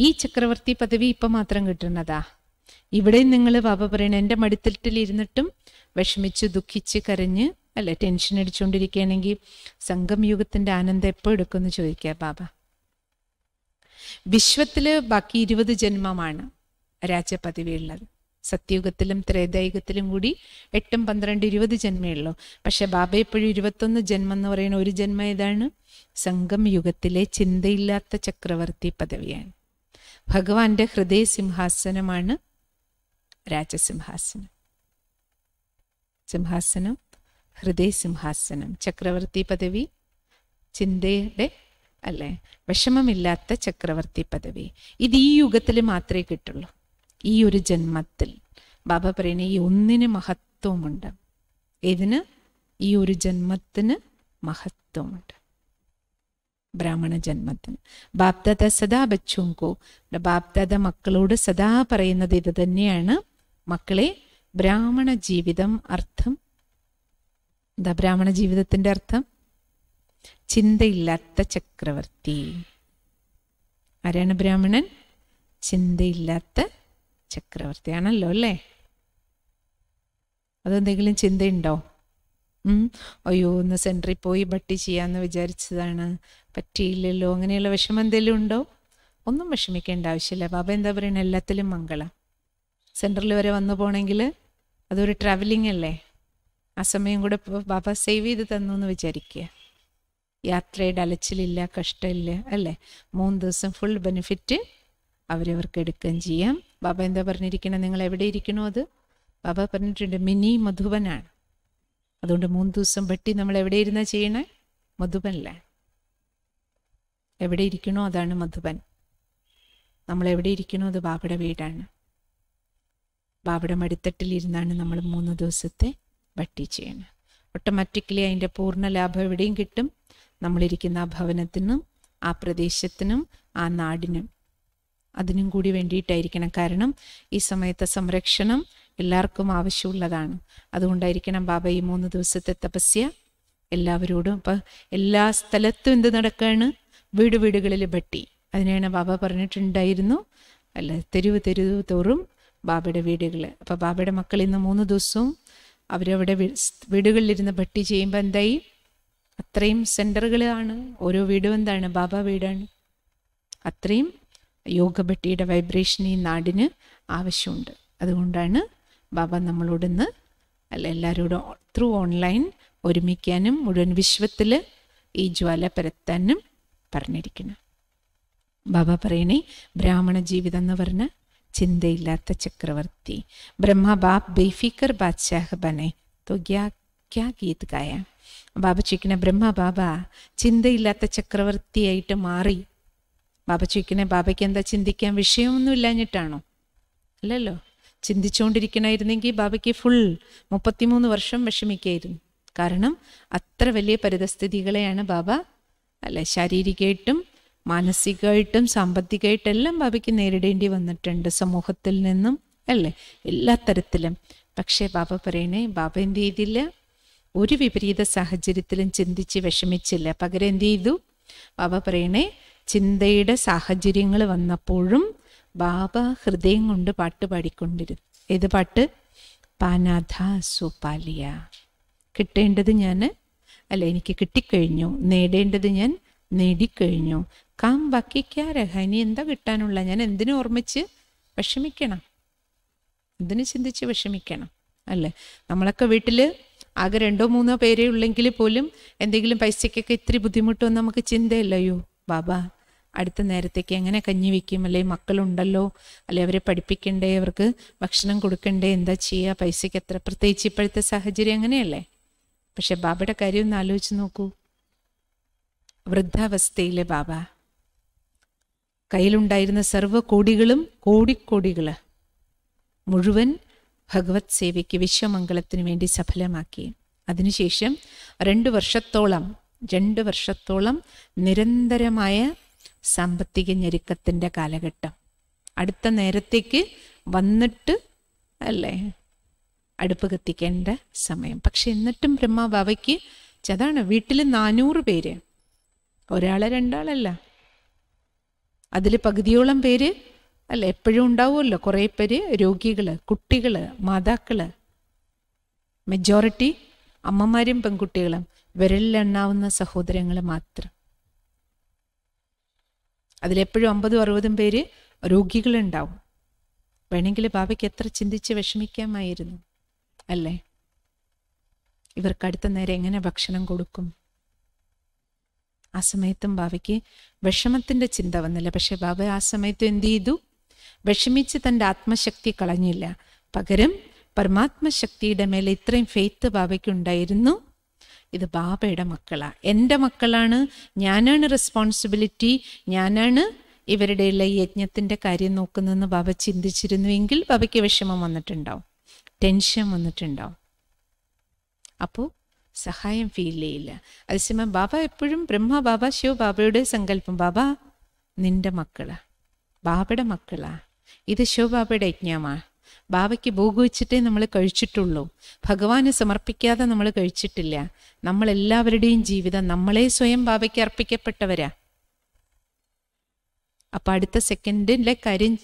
ഈ ചക്രവർത്തി പദവി ഇപ്പൊ മാത്രം കിട്ടുന്നതാ ഇവിടെയും നിങ്ങൾ ബാബ പറയണേ എൻ്റെ മടിത്തിട്ടിൽ ഇരുന്നിട്ടും വിഷമിച്ച് ദുഃഖിച്ച് കരഞ്ഞ് അല്ലെ ടെൻഷൻ അടിച്ചുകൊണ്ടിരിക്കുകയാണെങ്കിൽ സംഘം യുഗത്തിന്റെ ആനന്ദം എപ്പോ എടുക്കുമെന്ന് ചോദിക്കുക ബാബ വിശ്വത്തില് ബാക്കി ഇരുപത് ജന്മമാണ് രാജപദവി ഉള്ളത് സത്യയുഗത്തിലും ത്രേതായുഗത്തിലും കൂടി എട്ടും പന്ത്രണ്ട് ഇരുപത് ജന്മേ ഉള്ളൂ പക്ഷെ ബാബ എപ്പോഴും ഇരുപത്തൊന്ന് ജന്മം എന്ന് പറയുന്ന ഒരു ജന്മം ഏതാണ് സംഗം യുഗത്തിലെ ചിന്തയില്ലാത്ത ചക്രവർത്തി പദവിയാണ് ഭഗവാന്റെ ഹൃദയസിംഹാസനമാണ് രാജസിംഹാസനം സിംഹാസനം ഹൃദയസിംഹാസനം ചക്രവർത്തി പദവി ചിന്തയുടെ അല്ലെ വിഷമമില്ലാത്ത ചക്രവർത്തി പദവി ഇത് ഈ യുഗത്തിൽ മാത്രമേ കിട്ടുള്ളൂ ഈ ഒരു ജന്മത്തിൽ ബാബ പറയുന്ന ഈ ഒന്നിന് മഹത്വമുണ്ട് ഇതിന് ഈ ഒരു ജന്മത്തിന് മഹത്വമുണ്ട് ബ്രാഹ്മണ ജന്മത്തിന് ബാപ്ദാദ സദാ ബച്ചുങ്കോ ബാപ്ദാദ മക്കളോട് സദാ പറയുന്നത് ഇത് തന്നെയാണ് മക്കളെ ബ്രാഹ്മണ ജീവിതം അർത്ഥം എന്താ ബ്രാഹ്മണ ജീവിതത്തിന്റെ അർത്ഥം ചിന്തയില്ലാത്ത ചക്രവർത്തി ആരാണ് ബ്രാഹ്മണൻ ചിന്തയില്ലാത്ത ചക്രവർത്തിയാണല്ലോ അല്ലേ അതെന്തെങ്കിലും ചിന്തയുണ്ടോ അയ്യോ ഒന്ന് സെൻറ്ററിൽ പോയി ഭട്ടി ചെയ്യാമെന്ന് വിചാരിച്ചതാണ് പറ്റിയില്ലല്ലോ അങ്ങനെയുള്ള വിഷമം എന്തെങ്കിലും ഉണ്ടോ ഒന്നും വിഷമിക്കേണ്ട ആവശ്യമില്ല ബാബ എന്താ പറയുന്നത് എല്ലാത്തിലും മംഗള സെൻറ്ററിൽ വരെ വന്നു പോകണമെങ്കിൽ അതൊരു ട്രാവലിംഗ് അല്ലേ ആ സമയം കൂടെ ബാബ സേവ് ചെയ്ത് തന്നു എന്ന് വിചാരിക്കുക യാത്രയുടെ അലച്ചിലില്ല കഷ്ടമില്ല അല്ലേ മൂന്ന് ദിവസം ഫുൾ ബെനിഫിറ്റ് അവരവർക്ക് എടുക്കുകയും ചെയ്യാം ബാബ എന്താ പറഞ്ഞിരിക്കണേ നിങ്ങൾ എവിടെ ഇരിക്കണോ അത് ബാബ പറഞ്ഞിട്ടുണ്ട് മിനി മധുവനാണ് അതുകൊണ്ട് മൂന്ന് ദിവസം വെട്ടി നമ്മൾ എവിടെ ഇരുന്നാ ചെയ്യണേ മധുബനല്ലേ എവിടെ ഇരിക്കണോ അതാണ് മധുബൻ നമ്മൾ എവിടെ ഇരിക്കണോ അത് ബാബയുടെ വീടാണ് ബാബയുടെ മടിത്തട്ടിലിരുന്നാണ് നമ്മൾ മൂന്ന് ദിവസത്തെ വട്ടി ചെയ്യണം ഓട്ടോമാറ്റിക്കലി അതിൻ്റെ പൂർണ്ണ ലാഭം എവിടെയും കിട്ടും നമ്മളിരിക്കുന്ന ആ ഭവനത്തിനും ആ പ്രദേശത്തിനും ആ നാടിനും അതിനും കൂടി വേണ്ടിയിട്ടായിരിക്കണം കാരണം ഈ സമയത്തെ സംരക്ഷണം എല്ലാവർക്കും ആവശ്യമുള്ളതാണ് അതുകൊണ്ടായിരിക്കണം ബാബ ഈ മൂന്ന് ദിവസത്തെ തപസ്യ എല്ലാവരോടും അപ്പം എല്ലാ സ്ഥലത്തും എന്ത് നടക്കുകയാണ് വീട് വീടുകളിൽ ഭട്ടി അതിനാണ് ബാബ പറഞ്ഞിട്ടുണ്ടായിരുന്നു അല്ല തെരുവ് തെരുവ് തോറും ബാബയുടെ വീടുകൾ അപ്പോൾ ബാബയുടെ മക്കൾ ഇന്ന് മൂന്ന് ദിവസവും അവരവിടെ വീടുകളിലിരുന്ന് ഭട്ടി ചെയ്യുമ്പോൾ എന്തായി അത്രയും സെൻറ്ററുകളാണ് ഓരോ വീടും എന്താണ് ബാബ വീടാണ് അത്രയും യോഗ ഭട്ടിയുടെ വൈബ്രേഷൻ ഈ നാടിന് ആവശ്യമുണ്ട് അതുകൊണ്ടാണ് ബാബ നമ്മളോടൊന്ന് അല്ല എല്ലാവരോടും ത്രൂ ഓൺലൈൻ ഒരുമിക്കാനും മുഴുവൻ വിശ്വത്തിൽ ഈ ജ്വാല പരത്താനും പറഞ്ഞിരിക്കണം ബാബ പറയണേ ബ്രാഹ്മണ ജീവിതം എന്ന് പറഞ്ഞ ചിന്തയില്ലാത്ത ചക്രവർത്തി ബ്രഹ്മ ബാബ് ബേഫിക്കർ ബാദ്ഷാഹ് ബനെ ക്യാ ഗീത് ഗായ ബാബ ചോദിക്കണ ബ്രഹ്മ ബാബ ചിന്തയില്ലാത്ത ചക്രവർത്തിയായിട്ട് മാറി ബാബ ചോദിക്കണ ബാബയ്ക്ക് എന്താ ചിന്തിക്കാൻ വിഷയമൊന്നും ഇല്ലാഞ്ഞിട്ടാണോ അല്ലല്ലോ ചിന്തിച്ചുകൊണ്ടിരിക്കണമായിരുന്നെങ്കിൽ ബാബയ്ക്ക് ഫുൾ മുപ്പത്തിമൂന്ന് വർഷം വിഷമിക്കായിരുന്നു കാരണം അത്ര വലിയ പരിതസ്ഥിതികളെയാണ് ബാബ അല്ല ശാരീരികമായിട്ടും മാനസികമായിട്ടും എല്ലാം ബാബയ്ക്ക് നേരിടേണ്ടി വന്നിട്ടുണ്ട് സമൂഹത്തിൽ നിന്നും അല്ലേ എല്ലാ തരത്തിലും പക്ഷേ ബാബ പറയണേ ബാബ എന്ത് ചെയ്തില്ല ഒരു വിപരീത സാഹചര്യത്തിലും ചിന്തിച്ച് വിഷമിച്ചില്ല പകരം എന്ത് ചെയ്തു ബാബ പറയണേ ചിന്തയുടെ സാഹചര്യങ്ങൾ വന്നപ്പോഴും ബാബ ഹൃദയം കൊണ്ട് പാട്ട് പാടിക്കൊണ്ടിരുന്നു ഏത് പാട്ട് പാനാഥ സുപാലിയ കിട്ടേണ്ടത് ഞാൻ അല്ല എനിക്ക് കിട്ടിക്കഴിഞ്ഞു നേടേണ്ടത് ഞാൻ നേടിക്കഴിഞ്ഞു കാം ബാക്കി ക്യാ എന്താ കിട്ടാനുള്ള ഞാൻ എന്തിനു ഓർമ്മിച്ച് വിഷമിക്കണം എന്തിനു ചിന്തിച്ച് വിഷമിക്കണം അല്ലേ നമ്മളൊക്കെ വീട്ടിൽ ആകെ രണ്ടോ മൂന്നോ പേരേ ഉള്ളെങ്കിൽ പോലും എന്തെങ്കിലും പൈസയ്ക്കൊക്കെ ഇത്തിരി ബുദ്ധിമുട്ടൊന്നും നമുക്ക് ചിന്തയല്ലയോ ബാബ അടുത്ത നേരത്തേക്ക് എങ്ങനെ കഞ്ഞി വയ്ക്കും അല്ലെ മക്കളുണ്ടല്ലോ അല്ലെ അവരെ പഠിപ്പിക്കണ്ടേ അവർക്ക് ഭക്ഷണം കൊടുക്കണ്ടേ എന്താ ചെയ്യുക പൈസയ്ക്ക് എത്ര പ്രത്യേകിച്ച് ഇപ്പോഴത്തെ സാഹചര്യം അങ്ങനെയല്ലേ പക്ഷെ ബാബയുടെ കാര്യം ഒന്ന് ആലോചിച്ച് നോക്കൂ വൃദ്ധാവസ്ഥയിലെ ബാബ കയ്യിലുണ്ടായിരുന്ന സർവ്വ കോടികളും കോടിക്കോടികൾ മുഴുവൻ ഭഗവത് സേവയ്ക്ക് വിശ്വമംഗളത്തിന് വേണ്ടി സഫലമാക്കി അതിനുശേഷം രണ്ട് വർഷത്തോളം രണ്ട് വർഷത്തോളം നിരന്തരമായ സാമ്പത്തിക ഞെരുക്കത്തിൻ്റെ കാലഘട്ടം അടുത്ത നേരത്തേക്ക് വന്നിട്ട് അല്ലേ അടുപ്പ് കത്തിക്കേണ്ട സമയം പക്ഷെ എന്നിട്ടും ബ്രഹ്മാബാവയ്ക്ക് അതാണ് വീട്ടിൽ നാനൂറ് പേര് ഒരാളെ രണ്ടാളല്ല അതിൽ പകുതിയോളം പേര് അല്ല എപ്പോഴും ഉണ്ടാവുമല്ലോ കുറേ പേര് രോഗികൾ കുട്ടികൾ മാതാക്കൾ മെജോറിറ്റി അമ്മമാരും പെൺകുട്ടികളും വിരലിലെണ്ണാവുന്ന സഹോദരങ്ങൾ മാത്രം അതിലെപ്പോഴും അമ്പതും അറുപതും പേര് രോഗികളുണ്ടാവും വേണമെങ്കിൽ ബാബയ്ക്ക് എത്ര ചിന്തിച്ച് വിഷമിക്കാമായിരുന്നു അല്ലേ ഇവർക്ക് അടുത്ത നേരം എങ്ങനെ ഭക്ഷണം കൊടുക്കും ആ സമയത്തും ബാബയ്ക്ക് വിഷമത്തിൻ്റെ ചിന്ത വന്നില്ല പക്ഷെ ബാബ ആ സമയത്ത് എന്ത് ചെയ്തു വിഷമിച്ച് തൻ്റെ ആത്മശക്തി കളഞ്ഞില്ല പകരം പരമാത്മശക്തിയുടെ മേലെ ഇത്രയും ഫെയ്ത്ത് ഉണ്ടായിരുന്നു ഇത് ബാബയുടെ മക്കളാണ് എൻ്റെ മക്കളാണ് ഞാനാണ് റെസ്പോൺസിബിലിറ്റി ഞാനാണ് ഇവരുടെ ഉള്ള യജ്ഞത്തിൻ്റെ കാര്യം നോക്കുന്നതെന്ന് ബാബ ചിന്തിച്ചിരുന്നുവെങ്കിൽ ബാബയ്ക്ക് വിഷമം വന്നിട്ടുണ്ടാവും ടെൻഷൻ വന്നിട്ടുണ്ടാവും അപ്പോൾ സഹായം ഫീൽ ചെയ്യില്ല അതേസമയം ബാബ എപ്പോഴും ബ്രഹ്മ ബാബ ശിവ ബാബയുടെ സങ്കല്പം ബാബ നിന്റെ മക്കളാ ബാബയുടെ മക്കളാ ഇത് ശിവ ബാബയുടെ യജ്ഞമാണ് ബാബയ്ക്ക് ഭൂകുവച്ചിട്ടേ നമ്മൾ കഴിച്ചിട്ടുള്ളൂ ഭഗവാന് സമർപ്പിക്കാതെ നമ്മൾ കഴിച്ചിട്ടില്ല നമ്മളെല്ലാവരുടെയും ജീവിതം നമ്മളെ സ്വയം ബാബയ്ക്ക് അർപ്പിക്കപ്പെട്ടവരാ അപ്പൊ അടുത്ത സെക്കൻഡിലെ കാര്യം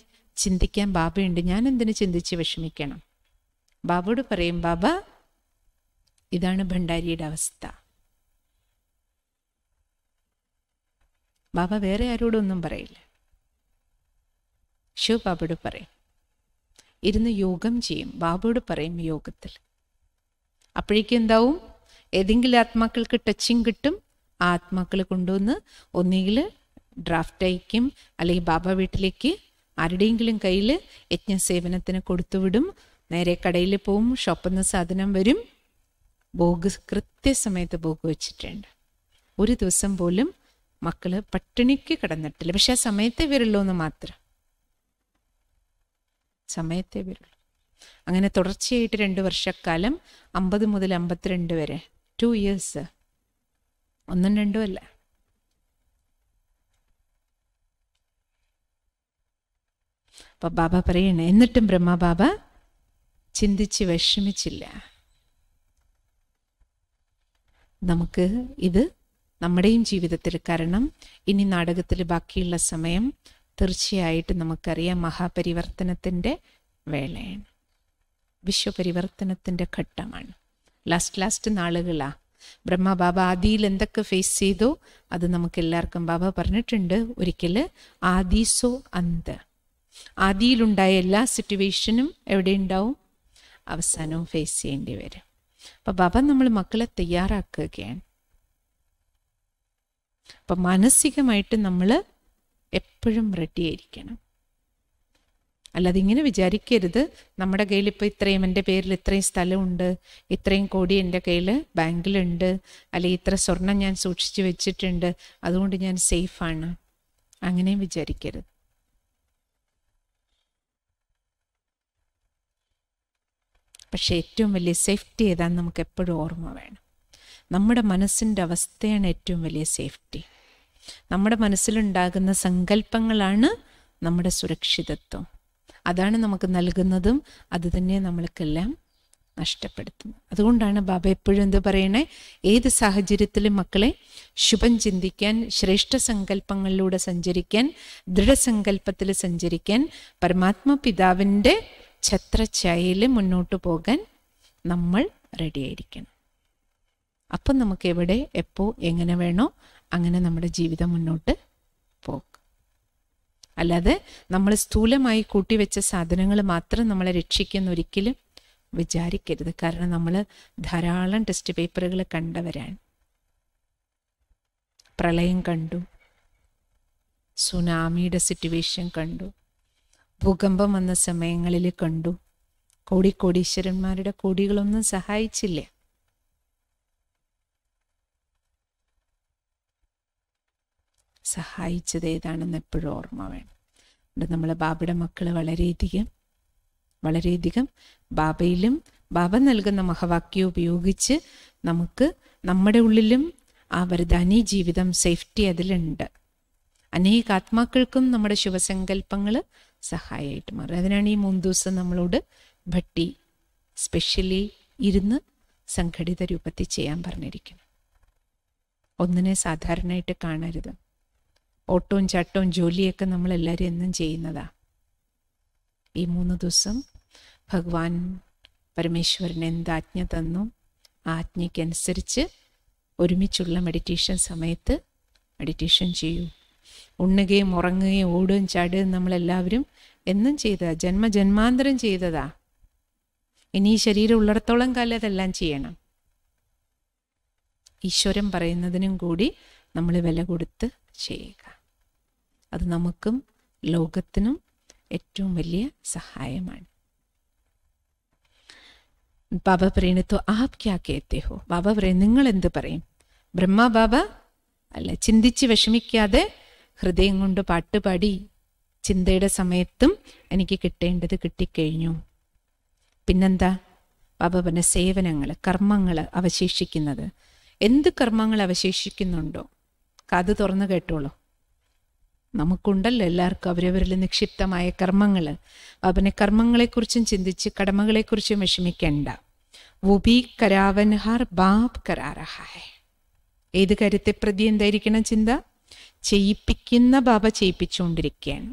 ചിന്തിക്കാൻ ബാബയുണ്ട് ഞാൻ എന്തിനു ചിന്തിച്ച് വിഷമിക്കണം ബാബയോട് പറയും ബാബ ഇതാണ് ഭണ്ഡാരിയുടെ അവസ്ഥ ബാബ വേറെ ആരോടൊന്നും പറയില്ല ശിവ ബാബയോട് പറയും ഇരുന്ന് യോഗം ചെയ്യും ബാബയോട് പറയും യോഗത്തിൽ അപ്പോഴേക്കും എന്താവും ഏതെങ്കിലും ആത്മാക്കൾക്ക് ടച്ചിങ് കിട്ടും ആ ആത്മാക്കൾ കൊണ്ടുവന്ന് ഒന്നുകിൽ ഡ്രാഫ്റ്റ് അയക്കും അല്ലെങ്കിൽ ബാബ വീട്ടിലേക്ക് ആരുടെയെങ്കിലും കയ്യിൽ യജ്ഞസേവനത്തിന് കൊടുത്തുവിടും നേരെ കടയിൽ പോവും ഷോപ്പെന്ന സാധനം വരും ബോഗ് കൃത്യസമയത്ത് ബോഗ് വെച്ചിട്ടുണ്ട് ഒരു ദിവസം പോലും മക്കൾ പട്ടിണിക്ക് കിടന്നിട്ടില്ല പക്ഷെ ആ സമയത്തെ വരുള്ളൂ എന്ന് മാത്രം സമയത്തേ വരുള്ളൂ അങ്ങനെ തുടർച്ചയായിട്ട് രണ്ട് വർഷക്കാലം അമ്പത് മുതൽ അമ്പത്തിരണ്ട് വരെ ടു ഇയേഴ്സ് ഒന്നും രണ്ടും അല്ല അപ്പൊ ബാബ പറയണേ എന്നിട്ടും ബ്രഹ്മ ബാബ ചിന്തിച്ച് വിഷമിച്ചില്ല നമുക്ക് ഇത് നമ്മുടെയും ജീവിതത്തിൽ കാരണം ഇനി നാടകത്തിൽ ബാക്കിയുള്ള സമയം തീർച്ചയായിട്ടും നമുക്കറിയാം മഹാപരിവർത്തനത്തിൻ്റെ വേളയാണ് വിശ്വപരിവർത്തനത്തിൻ്റെ ഘട്ടമാണ് ലാസ്റ്റ് ലാസ്റ്റ് നാളുകളാണ് ബ്രഹ്മ ബാബ ആദിയിൽ എന്തൊക്കെ ഫേസ് ചെയ്തു അത് നമുക്ക് എല്ലാവർക്കും ബാബ പറഞ്ഞിട്ടുണ്ട് ഒരിക്കൽ ആദീസോ അന്ത് ആദിയിലുണ്ടായ എല്ലാ സിറ്റുവേഷനും എവിടെ ഉണ്ടാവും അവസാനവും ഫേസ് ചെയ്യേണ്ടി വരും അപ്പൊ ബാബ നമ്മൾ മക്കളെ തയ്യാറാക്കുകയാണ് അപ്പൊ മാനസികമായിട്ട് നമ്മൾ എപ്പോഴും റെഡിയായിരിക്കണം അല്ലാതെ ഇങ്ങനെ വിചാരിക്കരുത് നമ്മുടെ കയ്യിൽ ഇപ്പോൾ ഇത്രയും എൻ്റെ പേരിൽ ഇത്രയും സ്ഥലമുണ്ട് ഇത്രയും കോടി എൻ്റെ കയ്യിൽ ബാങ്കിലുണ്ട് അല്ലെങ്കിൽ ഇത്ര സ്വർണം ഞാൻ സൂക്ഷിച്ച് വെച്ചിട്ടുണ്ട് അതുകൊണ്ട് ഞാൻ സേഫാണ് അങ്ങനെയും വിചാരിക്കരുത് പക്ഷേ ഏറ്റവും വലിയ സേഫ്റ്റി ഏതാണെന്ന് നമുക്ക് എപ്പോഴും ഓർമ്മ വേണം നമ്മുടെ മനസ്സിൻ്റെ അവസ്ഥയാണ് ഏറ്റവും വലിയ സേഫ്റ്റി നമ്മുടെ മനസ്സിലുണ്ടാകുന്ന സങ്കല്പങ്ങളാണ് നമ്മുടെ സുരക്ഷിതത്വം അതാണ് നമുക്ക് നൽകുന്നതും അത് തന്നെ നമ്മൾക്കെല്ലാം നഷ്ടപ്പെടുത്തുന്നു അതുകൊണ്ടാണ് ബാബ എപ്പോഴും എന്ത് പറയണേ ഏത് സാഹചര്യത്തിലും മക്കളെ ശുഭം ചിന്തിക്കാൻ ശ്രേഷ്ഠ സങ്കല്പങ്ങളിലൂടെ സഞ്ചരിക്കാൻ ദൃഢസങ്കല്പത്തിൽ സഞ്ചരിക്കാൻ പരമാത്മ പിതാവിൻ്റെ ഛത്രഛായയിൽ മുന്നോട്ട് പോകാൻ നമ്മൾ റെഡിയായിരിക്കണം അപ്പം നമുക്ക് എവിടെ എപ്പോൾ എങ്ങനെ വേണോ അങ്ങനെ നമ്മുടെ ജീവിതം മുന്നോട്ട് പോകും അല്ലാതെ നമ്മൾ സ്ഥൂലമായി കൂട്ടിവെച്ച സാധനങ്ങൾ മാത്രം നമ്മളെ രക്ഷിക്കുന്ന ഒരിക്കലും വിചാരിക്കരുത് കാരണം നമ്മൾ ധാരാളം ടെസ്റ്റ് പേപ്പറുകൾ കണ്ടവരാണ് പ്രളയം കണ്ടു സുനാമിയുടെ സിറ്റുവേഷൻ കണ്ടു ഭൂകമ്പം വന്ന സമയങ്ങളിൽ കണ്ടു കോടിക്കോടീശ്വരന്മാരുടെ കോടികളൊന്നും സഹായിച്ചില്ല സഹായിച്ചത് ഏതാണെന്ന് എപ്പോഴും ഓർമ്മ വേണം അവിടെ നമ്മൾ ബാബയുടെ മക്കൾ വളരെയധികം വളരെയധികം ബാബയിലും ബാബ നൽകുന്ന മഹാവാക്യം ഉപയോഗിച്ച് നമുക്ക് നമ്മുടെ ഉള്ളിലും ആ വരദാനി ജീവിതം സേഫ്റ്റി അതിലുണ്ട് അനേക ആത്മാക്കൾക്കും നമ്മുടെ ശുഭസങ്കല്പങ്ങൾ സഹായമായിട്ട് മാറും അതിനാണ് ഈ മൂന്ന് ദിവസം നമ്മളോട് ഭട്ടി സ്പെഷ്യലി ഇരുന്ന് സംഘടിത രൂപത്തിൽ ചെയ്യാൻ പറഞ്ഞിരിക്കുന്നത് ഒന്നിനെ സാധാരണയായിട്ട് കാണരുത് ഓട്ടവും ചട്ടവും ജോലിയൊക്കെ നമ്മളെല്ലാവരും എന്നും ചെയ്യുന്നതാ ഈ മൂന്ന് ദിവസം ഭഗവാൻ പരമേശ്വരൻ എന്ത് ആജ്ഞ തന്നു ആജ്ഞയ്ക്കനുസരിച്ച് ഒരുമിച്ചുള്ള മെഡിറ്റേഷൻ സമയത്ത് മെഡിറ്റേഷൻ ചെയ്യൂ ഉണ്ണുകയും ഉറങ്ങുകയും ഓടുകയും ചാടുകയും നമ്മളെല്ലാവരും എന്നും ചെയ്തതാ ജന്മ ജന്മാന്തരം ചെയ്തതാ ഇനി ഈ ശരീരം ഉള്ളിടത്തോളം കാലം അതെല്ലാം ചെയ്യണം ഈശ്വരൻ പറയുന്നതിനും കൂടി നമ്മൾ വില കൊടുത്ത് ചെയ്യുക അത് നമുക്കും ലോകത്തിനും ഏറ്റവും വലിയ സഹായമാണ് ബാബ പറയണത്തോ ആപ് ക്യാ കേത്തേഹോ ബാബ പറയും നിങ്ങൾ എന്ത് പറയും ബ്രഹ്മ ബാബ അല്ല ചിന്തിച്ച് വിഷമിക്കാതെ ഹൃദയം കൊണ്ട് പാട്ടുപാടി ചിന്തയുടെ സമയത്തും എനിക്ക് കിട്ടേണ്ടത് കിട്ടിക്കഴിഞ്ഞു പിന്നെന്താ പാപപന സേവനങ്ങൾ കർമ്മങ്ങൾ അവശേഷിക്കുന്നത് എന്ത് കർമ്മങ്ങൾ അവശേഷിക്കുന്നുണ്ടോ കഥ തുറന്നു കേട്ടോളൂ നമുക്കുണ്ടല്ലോ എല്ലാവർക്കും അവരവരിൽ നിക്ഷിപ്തമായ കർമ്മങ്ങൾ അവനെ കർമ്മങ്ങളെക്കുറിച്ചും ചിന്തിച്ച് കടമകളെക്കുറിച്ചും വിഷമിക്കേണ്ട വുബി കരാവൻഹാർ ബാബ് കരാറഹായ ഏത് കാര്യത്തെ പ്രതി എന്തായിരിക്കണം ചിന്ത ചെയ്യിപ്പിക്കുന്ന ബാബ ചെയ്യിപ്പിച്ചുകൊണ്ടിരിക്കുകയാണ്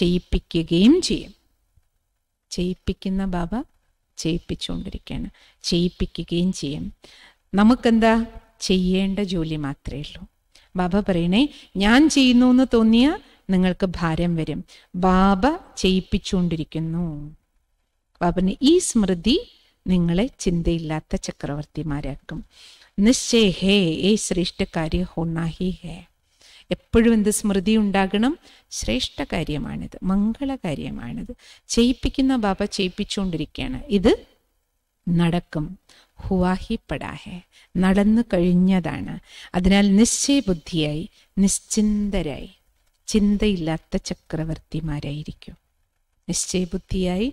ചെയ്യിപ്പിക്കുകയും ചെയ്യും ചെയ്യിപ്പിക്കുന്ന ബാബ ചെയ്യിപ്പിച്ചുകൊണ്ടിരിക്കുകയാണ് ചെയ്യിപ്പിക്കുകയും ചെയ്യും നമുക്കെന്താ ചെയ്യേണ്ട ജോലി മാത്രമേ ഉള്ളൂ ബാബ പറയണേ ഞാൻ ചെയ്യുന്നു എന്ന് തോന്നിയ നിങ്ങൾക്ക് ഭാരം വരും ബാബ ചെയ്യിപ്പിച്ചുകൊണ്ടിരിക്കുന്നു ബാബന് ഈ സ്മൃതി നിങ്ങളെ ചിന്തയില്ലാത്ത ചക്രവർത്തിമാരാക്കും നിശ്ചയ ഹേ ഏ ശ്രേഷ്ഠ കാര്യ ഹോണാഹി ഹേ എപ്പോഴും എന്ത് സ്മൃതി ഉണ്ടാകണം ശ്രേഷ്ഠ കാര്യമാണിത് മംഗളകാര്യമാണിത് ചെയ്യിപ്പിക്കുന്ന ബാബ ചെയ്യിപ്പിച്ചുകൊണ്ടിരിക്കുകയാണ് ഇത് നടക്കും ഹുവാഹി പടാഹെ നടന്നു കഴിഞ്ഞതാണ് അതിനാൽ നിശ്ചയബുദ്ധിയായി നിശ്ചിന്തരായി ചിന്തയില്ലാത്ത ചക്രവർത്തിമാരായിരിക്കും നിശ്ചയബുദ്ധിയായി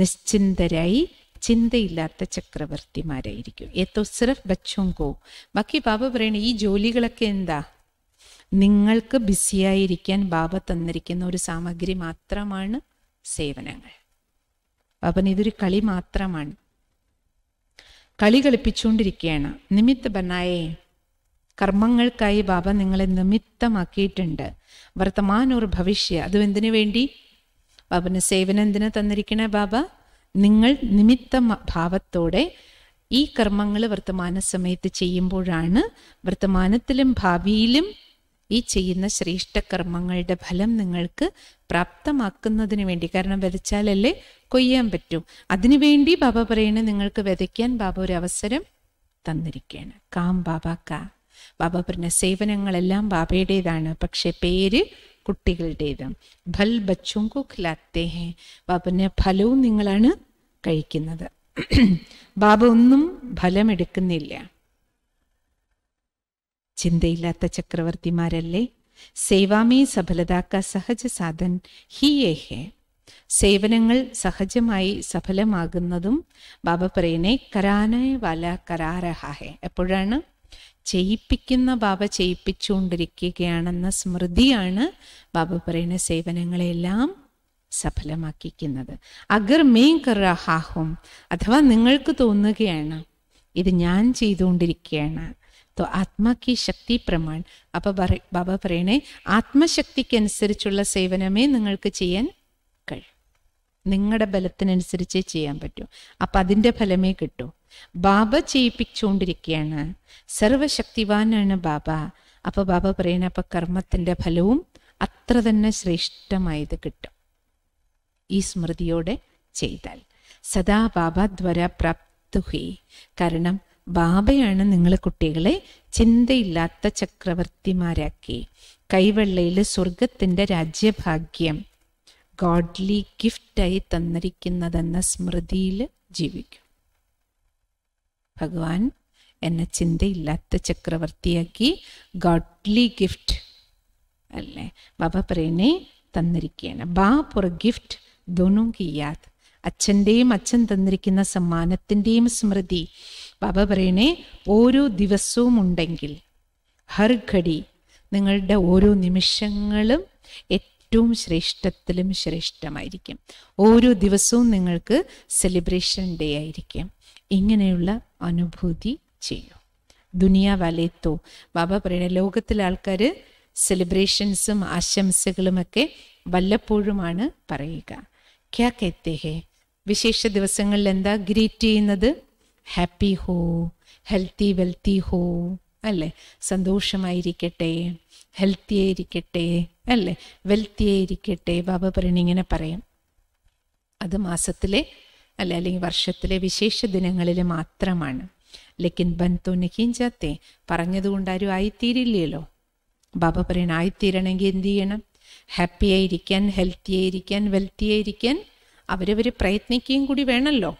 നിശ്ചിന്തരായി ചിന്തയില്ലാത്ത ചക്രവർത്തിമാരായിരിക്കും ഏത്തോ സിർഫ് ബച്ചോങ്കോ ബാക്കി ബാബ പറയണ ഈ ജോലികളൊക്കെ എന്താ നിങ്ങൾക്ക് ബിസിയായിരിക്കാൻ ബാബ തന്നിരിക്കുന്ന ഒരു സാമഗ്രി മാത്രമാണ് സേവനങ്ങൾ അപ്പം ഇതൊരു കളി മാത്രമാണ് കളി കളിപ്പിച്ചുകൊണ്ടിരിക്കുകയാണ് നിമിത്ത ബനായേ കർമ്മങ്ങൾക്കായി ബാബ നിങ്ങളെ നിമിത്തമാക്കിയിട്ടുണ്ട് വർത്തമാനൂർ ഭവിഷ്യ അതും എന്തിനു വേണ്ടി ബാബന് സേവനം എന്തിനാ തന്നിരിക്കണേ ബാബ നിങ്ങൾ നിമിത്ത ഭാവത്തോടെ ഈ കർമ്മങ്ങൾ വർത്തമാന സമയത്ത് ചെയ്യുമ്പോഴാണ് വർത്തമാനത്തിലും ഭാവിയിലും ഈ ചെയ്യുന്ന ശ്രേഷ്ഠ കർമ്മങ്ങളുടെ ഫലം നിങ്ങൾക്ക് പ്രാപ്തമാക്കുന്നതിന് വേണ്ടി കാരണം വിതച്ചാലല്ലേ കൊയ്യാൻ പറ്റൂ അതിനുവേണ്ടി ബാബ പറയണ നിങ്ങൾക്ക് വിതയ്ക്കാൻ ബാബ ഒരു അവസരം തന്നിരിക്കുകയാണ് കാം ബാബ കാ ബാബ പറഞ്ഞ സേവനങ്ങളെല്ലാം ബാബയുടേതാണ് പക്ഷെ പേര് കുട്ടികളുടേത് ഫൽ ബച്ചും ഖിലാത്തേ ഹേ ഫലവും നിങ്ങളാണ് കഴിക്കുന്നത് ബാബ ഒന്നും ഫലമെടുക്കുന്നില്ല ചിന്തയില്ലാത്ത ചക്രവർത്തിമാരല്ലേ സേവാമേ സഫലതാക്ക സഹജ സാധൻ ഹിയേഹേ സേവനങ്ങൾ സഹജമായി സഫലമാകുന്നതും ബാബ പറയണേ കരാനെ വല കരാരഹാഹേ എപ്പോഴാണ് ചെയ്യിപ്പിക്കുന്ന ബാബ ചെയ്യിപ്പിച്ചുകൊണ്ടിരിക്കുകയാണെന്ന സ്മൃതിയാണ് ബാബ പറയുന്ന സേവനങ്ങളെല്ലാം സഫലമാക്കിക്കുന്നത് അഗർ മേ കറാഹാഹും അഥവാ നിങ്ങൾക്ക് തോന്നുകയാണ് ഇത് ഞാൻ ചെയ്തുകൊണ്ടിരിക്കുകയാണ് तो ആത്മാ കി ശക്തി പ്രമാൺ അപ്പോൾ പറ ബാബ പറയണേ ആത്മശക്തിക്കനുസരിച്ചുള്ള സേവനമേ നിങ്ങൾക്ക് ചെയ്യാൻ കഴിയും നിങ്ങളുടെ ബലത്തിനനുസരിച്ചേ ചെയ്യാൻ പറ്റൂ അപ്പം അതിൻ്റെ ഫലമേ കിട്ടൂ ബാബ ചെയ്യിപ്പിച്ചുകൊണ്ടിരിക്കുകയാണ് സർവശക്തിവാനാണ് ബാബ അപ്പോൾ ബാബ പറയണ അപ്പം കർമ്മത്തിൻ്റെ ഫലവും അത്ര തന്നെ ശ്രേഷ്ഠമായത് കിട്ടും ഈ സ്മൃതിയോടെ ചെയ്താൽ സദാ ബാബ ദ്വര പ്രാപ്തുഹി കാരണം ബാബയാണ് നിങ്ങൾ കുട്ടികളെ ചിന്തയില്ലാത്ത ചക്രവർത്തിമാരാക്കി കൈവെള്ളയിൽ സ്വർഗത്തിൻ്റെ രാജ്യഭാഗ്യം ഗോഡ്ലി ഗിഫ്റ്റായി തന്നിരിക്കുന്നതെന്ന സ്മൃതിയിൽ ജീവിക്കും ഭഗവാൻ എന്നെ ചിന്തയില്ലാത്ത ചക്രവർത്തിയാക്കി ഗോഡ്ലി ഗിഫ്റ്റ് അല്ലേ ബാബ പറയണേ തന്നിരിക്കുകയാണ് ബാ പുറ ഗിഫ്റ്റ് ദോനും അച്ഛൻ്റെയും അച്ഛൻ തന്നിരിക്കുന്ന സമ്മാനത്തിൻ്റെയും സ്മൃതി ബാബ പറയണേ ഓരോ ദിവസവും ഉണ്ടെങ്കിൽ ഹർഘടി നിങ്ങളുടെ ഓരോ നിമിഷങ്ങളും ഏറ്റവും ശ്രേഷ്ഠത്തിലും ശ്രേഷ്ഠമായിരിക്കും ഓരോ ദിവസവും നിങ്ങൾക്ക് സെലിബ്രേഷൻ ഡേ ആയിരിക്കും ഇങ്ങനെയുള്ള അനുഭൂതി ചെയ്യും ദുനിയ വലയത്തോ ബാബ പറയണ ലോകത്തിലെ ആൾക്കാർ സെലിബ്രേഷൻസും ആശംസകളുമൊക്കെ വല്ലപ്പോഴുമാണ് പറയുക ക്യാ കെത്തേ വിശേഷ ദിവസങ്ങളിൽ എന്താ ഗ്രീറ്റ് ചെയ്യുന്നത് ഹാപ്പി ഹോ ഹെൽത്തി വെൽത്തി ഹോ അല്ലേ സന്തോഷമായിരിക്കട്ടെ ഹെൽത്തി ആയിരിക്കട്ടെ അല്ലേ വെൽത്തി ആയിരിക്കട്ടെ ബാബ പറയണ ഇങ്ങനെ പറയാം അത് മാസത്തിലെ അല്ല അല്ലെങ്കിൽ വർഷത്തിലെ വിശേഷ ദിനങ്ങളിൽ മാത്രമാണ് ലെക്കിൻ ബൻതോ നഹീൻ ജാത്തെ പറഞ്ഞതുകൊണ്ട് ആരും ആയിത്തീരില്ലല്ലോ ബാബ പറയണ ആയിത്തീരണമെങ്കിൽ എന്തു ചെയ്യണം ഹാപ്പിയായിരിക്കാൻ ഹെൽത്തിയായിരിക്കാൻ വെൽത്തിയായിരിക്കാൻ അവരവർ പ്രയത്നിക്കുകയും കൂടി വേണമല്ലോ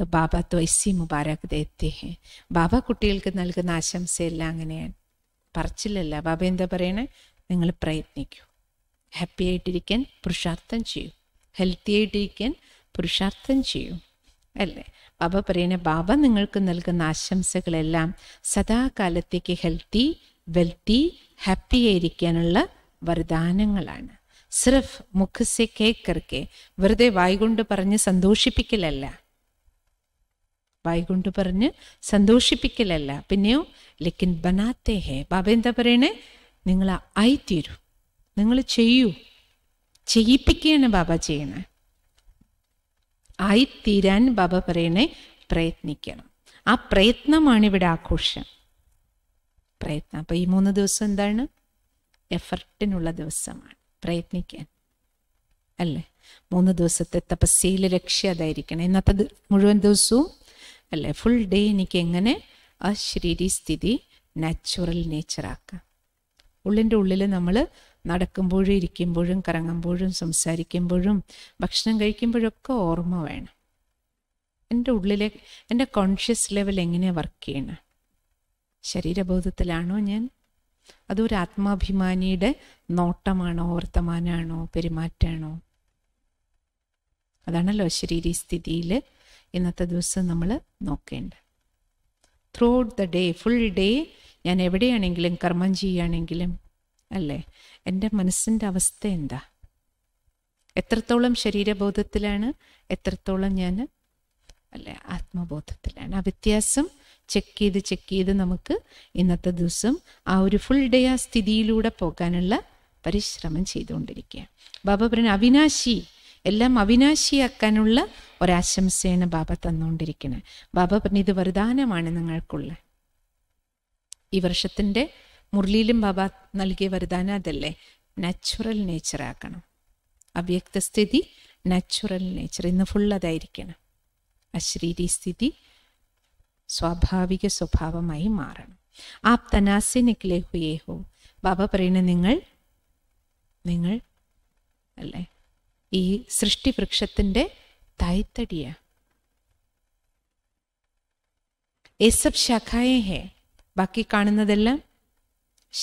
तो ബാബ ത്വസി മുബാരക് ദേത്തേഹേ ബാബ കുട്ടികൾക്ക് നൽകുന്ന ആശംസയെല്ലാം അങ്ങനെയാണ് പറച്ചില്ലല്ല ബാബ എന്താ പറയണേ നിങ്ങൾ പ്രയത്നിക്കൂ ഹാപ്പി ആയിട്ടിരിക്കാൻ പുരുഷാർത്ഥം ചെയ്യൂ ഹെൽത്തി ആയിട്ടിരിക്കാൻ പുരുഷാർത്ഥം ചെയ്യൂ അല്ലേ ബാബ പറയണ ബാബ നിങ്ങൾക്ക് നൽകുന്ന ആശംസകളെല്ലാം സദാകാലത്തേക്ക് ഹെൽത്തി വെൽത്തി ഹാപ്പി ആയിരിക്കാനുള്ള വരദാനങ്ങളാണ് സിർഫ് മുഖസെ കേക്കർക്ക് വെറുതെ കൊണ്ട് പറഞ്ഞ് സന്തോഷിപ്പിക്കലല്ല വായികൊണ്ട് പറഞ്ഞ് സന്തോഷിപ്പിക്കലല്ല പിന്നെയോ ലക്കിൻ ബനാത്തേ ഹേ ബാബ എന്താ പറയണേ നിങ്ങൾ ആയിത്തീരൂ നിങ്ങൾ ചെയ്യൂ ചെയ്യിപ്പിക്കുകയാണ് ബാബ ചെയ്യണേ ആയിത്തീരാൻ ബാബ പറയണേ പ്രയത്നിക്കണം ആ പ്രയത്നമാണ് ഇവിടെ ആഘോഷം പ്രയത്നം അപ്പൊ ഈ മൂന്ന് ദിവസം എന്താണ് എഫർട്ടിനുള്ള ദിവസമാണ് പ്രയത്നിക്കാൻ അല്ലേ മൂന്ന് ദിവസത്തെ തപസ്യയിലെ രക്ഷ അതായിരിക്കണം ഇന്നത്തെ മുഴുവൻ ദിവസവും അല്ലേ ഫുൾ ഡേ എനിക്ക് എങ്ങനെ ആ ശരീരസ്ഥിതി നാച്ചുറൽ നേച്ചറാക്കാം ഉള്ളിൻ്റെ ഉള്ളിൽ നമ്മൾ നടക്കുമ്പോഴും ഇരിക്കുമ്പോഴും കറങ്ങുമ്പോഴും സംസാരിക്കുമ്പോഴും ഭക്ഷണം കഴിക്കുമ്പോഴൊക്കെ ഓർമ്മ വേണം എൻ്റെ ഉള്ളിലെ എൻ്റെ കോൺഷ്യസ് ലെവൽ എങ്ങനെയാണ് വർക്ക് ചെയ്യണം ശരീരബോധത്തിലാണോ ഞാൻ അതൊരു ആത്മാഭിമാനിയുടെ നോട്ടമാണോ വർത്തമാനമാണോ പെരുമാറ്റമാണോ അതാണല്ലോ ശരീരസ്ഥിതിയിൽ ഇന്നത്തെ ദിവസം നമ്മൾ നോക്കേണ്ടത് throughout the day full day ഞാൻ എവിടെയാണെങ്കിലും കർമ്മം ചെയ്യുകയാണെങ്കിലും അല്ലേ എൻ്റെ മനസ്സിൻ്റെ അവസ്ഥ എന്താ എത്രത്തോളം ശരീരബോധത്തിലാണ് എത്രത്തോളം ഞാൻ അല്ലെ ആത്മബോധത്തിലാണ് ആ വ്യത്യാസം ചെക്ക് ചെയ്ത് ചെക്ക് ചെയ്ത് നമുക്ക് ഇന്നത്തെ ദിവസം ആ ഒരു ഫുൾ ഡേ ആ സ്ഥിതിയിലൂടെ പോകാനുള്ള പരിശ്രമം ചെയ്തുകൊണ്ടിരിക്കുക ബാബ അവിനാശി എല്ലാം അവിനാശിയാക്കാനുള്ള ഒരാശംസയാണ് ബാബ തന്നുകൊണ്ടിരിക്കുന്നത് ബാബ പറഞ്ഞ ഇത് വരദാനമാണ് നിങ്ങൾക്കുള്ള ഈ വർഷത്തിൻ്റെ മുരളിയിലും ബാബ നൽകിയ വരദാനം അതല്ലേ നാച്ചുറൽ നേച്ചറാക്കണം അവ്യക്തസ്ഥിതി നാച്ചുറൽ നേച്ചർ ഇന്ന് ഫുൾ അതായിരിക്കണം അശ്രീരി സ്ഥിതി സ്വാഭാവിക സ്വഭാവമായി മാറണം ആ തനാസെ നിക്കലേ ഹുയേ ബാബ പറയുന്നത് നിങ്ങൾ നിങ്ങൾ അല്ലേ ഈ സൃഷ്ടിവൃക്ഷത്തിൻ്റെ തൈത്തടിയാണ് ഏസബ് ശാഖായേ ഹേ ബാക്കി കാണുന്നതെല്ലാം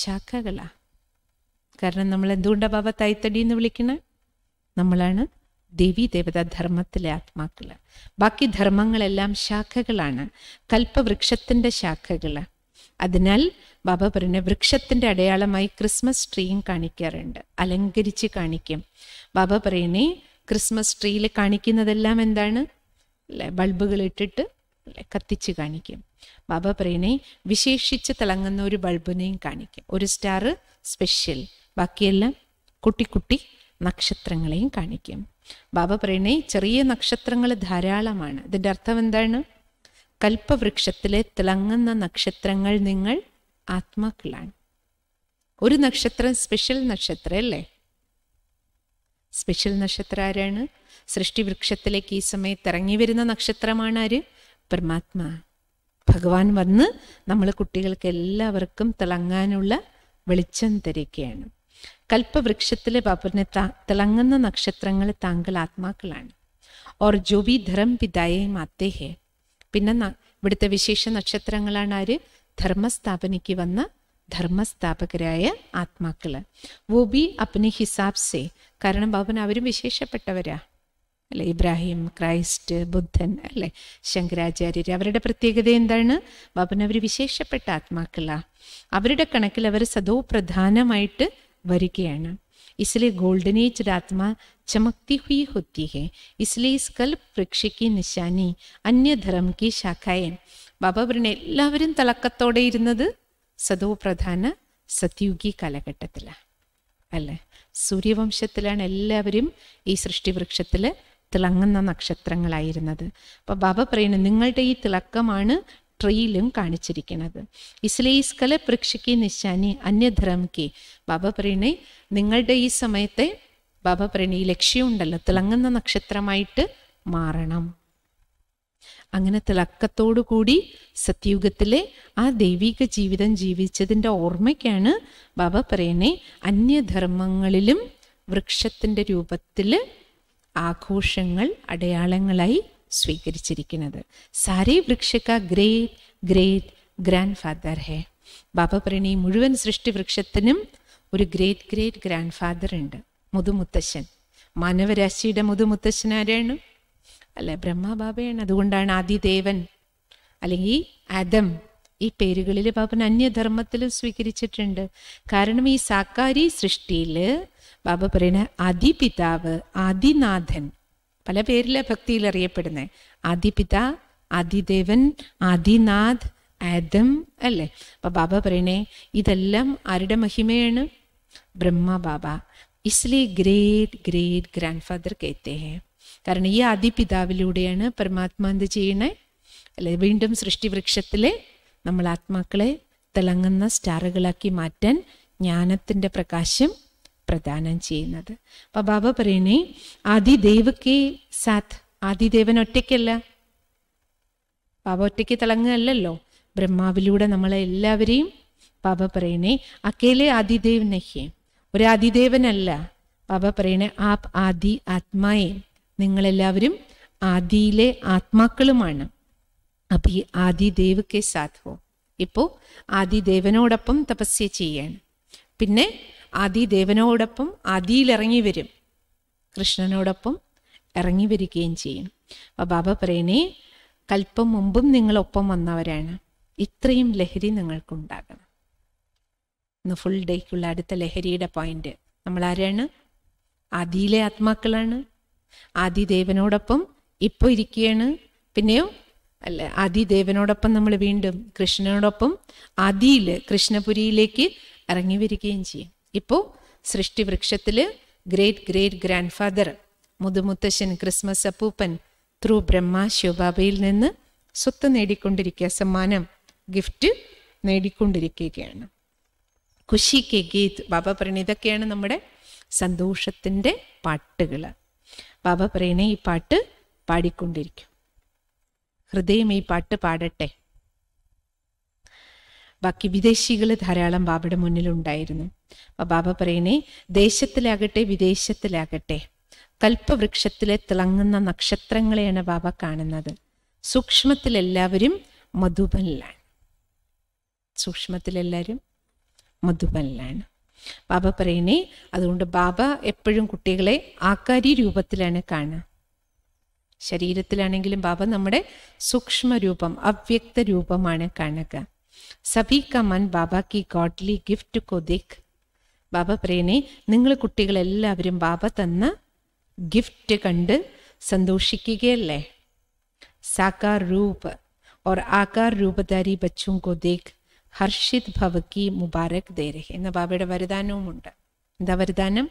ശാഖകളാ കാരണം നമ്മൾ എന്തുകൊണ്ടാണ് ബാബ തൈത്തടി എന്ന് വിളിക്കുന്നത് നമ്മളാണ് ദേവി ദേവത ധർമ്മത്തിലെ ആത്മാക്കൾ ബാക്കി ധർമ്മങ്ങളെല്ലാം ശാഖകളാണ് കൽപ്പവൃക്ഷത്തിൻ്റെ ശാഖകളാണ് അതിനാൽ ബാബ പറയുന്നത് വൃക്ഷത്തിൻ്റെ അടയാളമായി ക്രിസ്മസ് ട്രീയും കാണിക്കാറുണ്ട് അലങ്കരിച്ച് കാണിക്കും ബാബ പറയണേ ക്രിസ്മസ് ട്രീയിൽ കാണിക്കുന്നതെല്ലാം എന്താണ് അല്ലേ ബൾബുകൾ ഇട്ടിട്ട് കത്തിച്ച് കാണിക്കും ബാബ പറയണേ വിശേഷിച്ച് തിളങ്ങുന്ന ഒരു ബൾബിനെയും കാണിക്കും ഒരു സ്റ്റാർ സ്പെഷ്യൽ ബാക്കിയെല്ലാം കുട്ടി കുട്ടി നക്ഷത്രങ്ങളെയും കാണിക്കും ബാബ പറയണേ ചെറിയ നക്ഷത്രങ്ങൾ ധാരാളമാണ് ഇതിൻ്റെ അർത്ഥം എന്താണ് കൽപ്പവൃക്ഷത്തിലെ തിളങ്ങുന്ന നക്ഷത്രങ്ങൾ നിങ്ങൾ ആത്മാക്കളാണ് ഒരു നക്ഷത്രം സ്പെഷ്യൽ നക്ഷത്രമല്ലേ സ്പെഷ്യൽ നക്ഷത്രം ആരാണ് സൃഷ്ടിവൃക്ഷത്തിലേക്ക് ഈ സമയത്ത് ഇറങ്ങി വരുന്ന നക്ഷത്രമാണ് ആര് പരമാത്മാ ഭഗവാൻ വന്ന് നമ്മൾ കുട്ടികൾക്ക് എല്ലാവർക്കും തിളങ്ങാനുള്ള വെളിച്ചം തരികയാണ് കൽപ്പവൃക്ഷത്തിലെ പാപ്പറിനെ തിളങ്ങുന്ന നക്ഷത്രങ്ങൾ താങ്കൾ ആത്മാക്കളാണ് ഓർ ജോബി ധരം പിതായേ മാത്തേ ഹേ പിന്നെ ഇവിടുത്തെ വിശേഷ നക്ഷത്രങ്ങളാണ് ആര് ധർമ്മസ്ഥാപനയ്ക്ക് വന്ന ധർമ്മസ്ഥാപകരായ ആത്മാക്കൾ വോ ബി അപ്നി ഹിസാബ് സേ കാരണം ബാബൻ അവരും വിശേഷപ്പെട്ടവരാ അല്ലെ ഇബ്രാഹിം ക്രൈസ്റ്റ് ബുദ്ധൻ അല്ലെ ശങ്കരാചാര്യർ അവരുടെ പ്രത്യേകത എന്താണ് ബാബൻ അവർ വിശേഷപ്പെട്ട ആത്മാക്കളാ അവരുടെ കണക്കിൽ അവർ സദോ പ്രധാനമായിട്ട് വരികയാണ് इसलिए गोल्डन एज आत्मा चमकती हुई होती है इसलिए इस कल्प वृक्ष की निशानी अन्य धर्म की शाखाएं ബാബ പറഞ്ഞ എല്ലാവരും തിളക്കത്തോടെ ഇരുന്നത് സദോ പ്രധാന സത്യുഗി കാലഘട്ടത്തിലാണ് അല്ലേ സൂര്യവംശത്തിലാണ് എല്ലാവരും ഈ സൃഷ്ടിവൃക്ഷത്തിൽ തിളങ്ങുന്ന നക്ഷത്രങ്ങളായിരുന്നത് അപ്പോൾ ബാബ പറയുന്നു നിങ്ങളുടെ ഈ തിളക്കമാണ് ട്രീയിലും കാണിച്ചിരിക്കുന്നത് ഇസ്ലേസ്കല പൃക്ഷിക്ക് നിശാനി അന്യധർമ്മയ്ക്ക് ബാബ പ്രണി നിങ്ങളുടെ ഈ സമയത്തെ ബാബ പ്രണി ലക്ഷ്യമുണ്ടല്ലോ തിളങ്ങുന്ന നക്ഷത്രമായിട്ട് മാറണം അങ്ങനെ തിളക്കത്തോടുകൂടി സത്യുഗത്തിലെ ആ ദൈവിക ജീവിതം ജീവിച്ചതിൻ്റെ ഓർമ്മയ്ക്കാണ് ബാബ പറയണേ അന്യധർമ്മങ്ങളിലും വൃക്ഷത്തിൻ്റെ രൂപത്തിൽ ആഘോഷങ്ങൾ അടയാളങ്ങളായി സ്വീകരിച്ചിരിക്കുന്നത് സാരി വൃക്ഷക്ക ഗ്രേറ്റ് ഗ്രേറ്റ് ഗ്രാൻഡ് ഫാദർ ഹേ ബാബ ഈ മുഴുവൻ വൃക്ഷത്തിനും ഒരു ഗ്രേറ്റ് ഗ്രേറ്റ് ഗ്രാൻഡ് ഫാദർ ഉണ്ട് മുതുമുത്തശ്ശൻ മാനവരാശിയുടെ മുതുമുത്തശ്ശൻ ആരാണ് അല്ല ബ്രഹ്മ ബാബയാണ് അതുകൊണ്ടാണ് ആദിദേവൻ അല്ലെങ്കിൽ ആദം ഈ പേരുകളിൽ ബാബൻ അന്യധർമ്മത്തിലും സ്വീകരിച്ചിട്ടുണ്ട് കാരണം ഈ സാക്കാരി സൃഷ്ടിയിൽ ബാബ പറയുന്ന അതിപിതാവ് ആദിനാഥൻ പല പേരിലെ ഭക്തിയിൽ അറിയപ്പെടുന്നത് ആദിപിത ആദിദേവൻ ആദിനാഥ് ആദം അല്ലേ അപ്പൊ ബാബ പറയണേ ഇതെല്ലാം ആരുടെ മഹിമയാണ് ബ്രഹ്മ ബാബ ഇസ്ലി ഗ്രേറ്റ് ഗ്രേറ്റ് ഗ്രാൻഡ് ഫാദർ കേത്തേ കാരണം ഈ ആദിപിതാവിലൂടെയാണ് പരമാത്മാ എന്ത് ചെയ്യണേ അല്ലെ വീണ്ടും സൃഷ്ടിവൃക്ഷത്തിലെ നമ്മൾ ആത്മാക്കളെ തിളങ്ങുന്ന സ്റ്റാറുകളാക്കി മാറ്റാൻ ജ്ഞാനത്തിൻ്റെ പ്രകാശം പ്രദാനം ചെയ്യുന്നത് അപ്പൊ ബാബ പറയണേ ആദിദേവക്കെ സാത് ആദിദേവൻ ഒറ്റയ്ക്കല്ല ബാബ ഒറ്റയ്ക്ക് തിളങ്ങുകയല്ലല്ലോ ബ്രഹ്മാവിലൂടെ നമ്മളെ എല്ലാവരെയും ബാബ പറയണേ അക്കേലെ ആദിദേവ് നഹ്യേ ഒരു ആദിദേവനല്ല ബാബ പറയണേ ആ ആദി ആത്മായെ നിങ്ങളെല്ലാവരും ആദിയിലെ ആത്മാക്കളുമാണ് അപ്പൊ ഈ ആദിദേവക്കെ സാധുവോ ഇപ്പോ ആദിദേവനോടൊപ്പം തപസ്യ ചെയ്യാണ് പിന്നെ ദേവനോടൊപ്പം അതിയിലിറങ്ങി വരും കൃഷ്ണനോടൊപ്പം ഇറങ്ങി വരികയും ചെയ്യും അപ്പോൾ ബാബ പറയണേ കൽപ്പം മുമ്പും നിങ്ങളൊപ്പം വന്നവരാണ് ഇത്രയും ലഹരി നിങ്ങൾക്കുണ്ടാകണം ഇന്ന് ഫുൾ ഡേക്കുള്ള അടുത്ത ലഹരിയുടെ പോയിന്റ് നമ്മൾ ആരാണ് ആദിയിലെ ആത്മാക്കളാണ് ആദി ദേവനോടൊപ്പം ഇപ്പോൾ ഇരിക്കുകയാണ് പിന്നെയോ അല്ല ദേവനോടൊപ്പം നമ്മൾ വീണ്ടും കൃഷ്ണനോടൊപ്പം ആദിയിൽ കൃഷ്ണപുരിയിലേക്ക് ഇറങ്ങി വരികയും ചെയ്യും ഇപ്പോൾ സൃഷ്ടിവൃക്ഷത്തിൽ ഗ്രേറ്റ് ഗ്രേറ്റ് ഗ്രാൻഡ് ഫാദർ മുതുമുത്തശ്ശൻ ക്രിസ്മസ് അപ്പൂപ്പൻ ത്രൂ ബ്രഹ്മ ശിവബാബയിൽ നിന്ന് സ്വത്ത് നേടിക്കൊണ്ടിരിക്കുക സമ്മാനം ഗിഫ്റ്റ് നേടിക്കൊണ്ടിരിക്കുകയാണ് ഖുഷി കെ ഗീത് ബാബ പറയണ ഇതൊക്കെയാണ് നമ്മുടെ സന്തോഷത്തിൻ്റെ പാട്ടുകൾ ബാബ പറയണേ ഈ പാട്ട് പാടിക്കൊണ്ടിരിക്കും ഹൃദയം ഈ പാട്ട് പാടട്ടെ ബാക്കി വിദേശികൾ ധാരാളം ബാബയുടെ മുന്നിലുണ്ടായിരുന്നു അപ്പോൾ ബാബ പറയണേ ദേശത്തിലാകട്ടെ വിദേശത്തിലാകട്ടെ കൽപ്പവൃക്ഷത്തിലെ തിളങ്ങുന്ന നക്ഷത്രങ്ങളെയാണ് ബാബ കാണുന്നത് സൂക്ഷ്മത്തിലെല്ലാവരും മധുബനിലാണ് സൂക്ഷ്മത്തിലെല്ലാവരും മധുബനിലാണ് ബാബ പറയണേ അതുകൊണ്ട് ബാബ എപ്പോഴും കുട്ടികളെ ആകാരി രൂപത്തിലാണ് കാണുക ശരീരത്തിലാണെങ്കിലും ബാബ നമ്മുടെ സൂക്ഷ്മ രൂപം അവ്യക്ത രൂപമാണ് കാണുക സഭീ കാ മൻ ബാബ കി ഗോഡ്ലി ഗിഫ്റ്റ് കോ ദിഖ് ബാബ പ്രേനെ നിങ്ങൾ കുട്ടികളെല്ലാവരും ബാബ തന്ന ഗിഫ്റ്റ് കണ്ട് സന്തോഷിക്കുകയല്ലേ സാക്കാർ രൂപ ഓർ ആകാർ രൂപധാരി ബച്ചും കോ ദിഖ് ഹർഷിത് ഭവക്കി മുബാരക് ദേരഹ് എന്ന ബാബയുടെ ഉണ്ട് എന്താ വരദാനം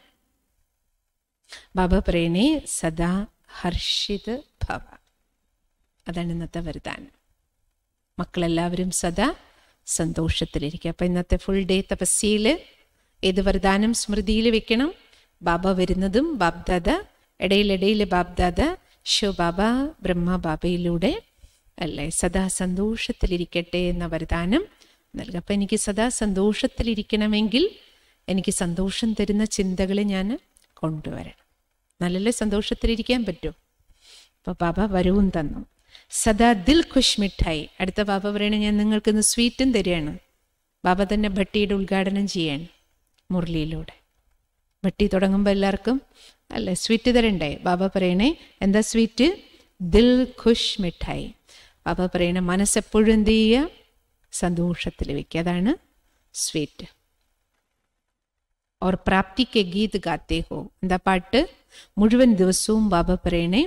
ബാബ പ്രേനെ സദാ ഹർഷിത് ഭവ അതാണ് ഇന്നത്തെ വരദാനം മക്കളെല്ലാവരും സദാ സന്തോഷത്തിലിരിക്കുക അപ്പം ഇന്നത്തെ ഫുൾ ഡേ തപസ്സിയിൽ ഏത് വരദാനം സ്മൃതിയിൽ വെക്കണം ബാബ വരുന്നതും ബാബ്ദാദ ഇടയിലിടയിൽ ബാബ്ദാദ ഷോ ബാബ ബ്രഹ്മ ബാബയിലൂടെ അല്ലേ സദാ സന്തോഷത്തിലിരിക്കട്ടെ എന്ന വരദാനം നൽകുക അപ്പം എനിക്ക് സദാ സന്തോഷത്തിലിരിക്കണമെങ്കിൽ എനിക്ക് സന്തോഷം തരുന്ന ചിന്തകൾ ഞാൻ കൊണ്ടുവരണം നല്ല സന്തോഷത്തിലിരിക്കാൻ പറ്റും അപ്പോൾ ബാബ വരവും തന്നു സദാ ദിൽ ഖുഷ് മിഠായി അടുത്ത ബാബ പറയണേ ഞാൻ നിങ്ങൾക്കിന്ന് സ്വീറ്റും തരികയാണ് ബാബ തന്നെ ഭട്ടിയുടെ ഉദ്ഘാടനം ചെയ്യാണ് മുരളിയിലൂടെ ഭട്ടി തുടങ്ങുമ്പോൾ എല്ലാവർക്കും അല്ലേ സ്വീറ്റ് തരണ്ടേ ബാബ പറയണേ എന്താ സ്വീറ്റ് ദിൽ ഖുഷ് മിഠായി ബാബ പറയണേ മനസ്സെപ്പോഴും എന്ത് ചെയ്യുക സന്തോഷത്തിൽ വയ്ക്കുക അതാണ് സ്വീറ്റ് ഓർ പ്രാപ്തിക്ക് ഗീത് ഗാത്തേ ഹോ എന്താ പാട്ട് മുഴുവൻ ദിവസവും ബാബ പറയണേ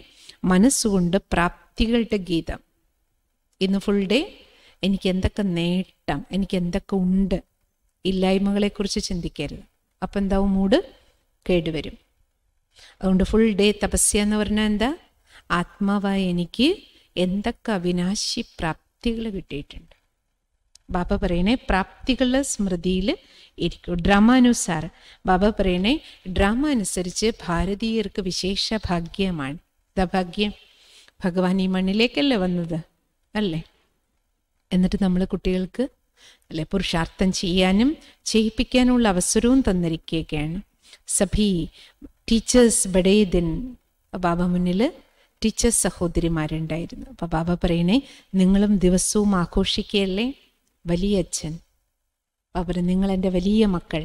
മനസ്സുകൊണ്ട് പ്രാപ്തികളുടെ ഗീതം ഇന്ന് ഫുൾ ഡേ എനിക്ക് എന്തൊക്കെ നേട്ടം എനിക്ക് എന്തൊക്കെ ഉണ്ട് ഇല്ലായ്മകളെക്കുറിച്ച് ചിന്തിക്കരുത് അപ്പം എന്താവും മൂഡ് കേടുവരും അതുകൊണ്ട് ഫുൾ ഡേ തപസ്യ എന്ന് പറഞ്ഞാൽ എന്താ ആത്മാവായ എനിക്ക് എന്തൊക്കെ അവിനാശി പ്രാപ്തികൾ കിട്ടിയിട്ടുണ്ട് ബാബ പറയണേ പ്രാപ്തികളുടെ സ്മൃതിയിൽ ഇരിക്കും ഡ്രാമാനുസാർ ബാബ പറയണേ ഡ്രാമ അനുസരിച്ച് ഭാരതീയർക്ക് വിശേഷ ഭാഗ്യമാണ് ഭാഗ്യം ഭഗവാൻ ഈ മണ്ണിലേക്കല്ലേ വന്നത് അല്ലേ എന്നിട്ട് നമ്മൾ കുട്ടികൾക്ക് അല്ലെ പുരുഷാർത്ഥം ചെയ്യാനും ചെയ്യിപ്പിക്കാനുള്ള അവസരവും തന്നിരിക്കുകയാണ് സഭി ടീച്ചേഴ്സ് ബഡേ ദിൻ ബാബ മുന്നിൽ ടീച്ചേഴ്സ് സഹോദരിമാരുണ്ടായിരുന്നു അപ്പം ബാബ പറയണേ നിങ്ങളും ദിവസവും ആഘോഷിക്കുകയല്ലേ വലിയ അച്ഛൻ ബാബ നിങ്ങൾ എൻ്റെ വലിയ മക്കൾ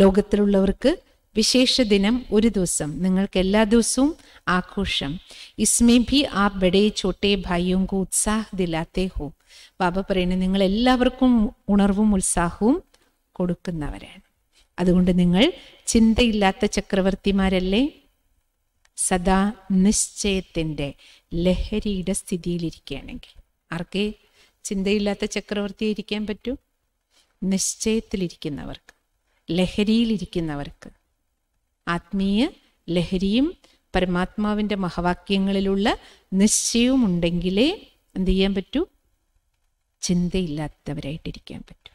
ലോകത്തിലുള്ളവർക്ക് വിശേഷ ദിനം ഒരു ദിവസം നിങ്ങൾക്ക് എല്ലാ ദിവസവും ആഘോഷം ഇസ്മേ ഭി ആ ബഡേ ചോട്ടേ ഭായിയും കോ ഉത്സാഹ ദിലാത്തേ ഹോ ബാബ പറയുന്നത് നിങ്ങൾ എല്ലാവർക്കും ഉണർവും ഉത്സാഹവും കൊടുക്കുന്നവരാണ് അതുകൊണ്ട് നിങ്ങൾ ചിന്തയില്ലാത്ത ചക്രവർത്തിമാരല്ലേ സദാ നിശ്ചയത്തിൻ്റെ ലഹരിയുടെ സ്ഥിതിയിലിരിക്കുകയാണെങ്കിൽ ആർക്കേ ചിന്തയില്ലാത്ത ചക്രവർത്തി ഇരിക്കാൻ പറ്റൂ നിശ്ചയത്തിലിരിക്കുന്നവർക്ക് ലഹരിയിലിരിക്കുന്നവർക്ക് ആത്മീയ ലഹരിയും പരമാത്മാവിൻ്റെ മഹാവാക്യങ്ങളിലുള്ള നിശ്ചയവും ഉണ്ടെങ്കിലേ എന്ത് ചെയ്യാൻ പറ്റൂ ചിന്തയില്ലാത്തവരായിട്ടിരിക്കാൻ പറ്റൂ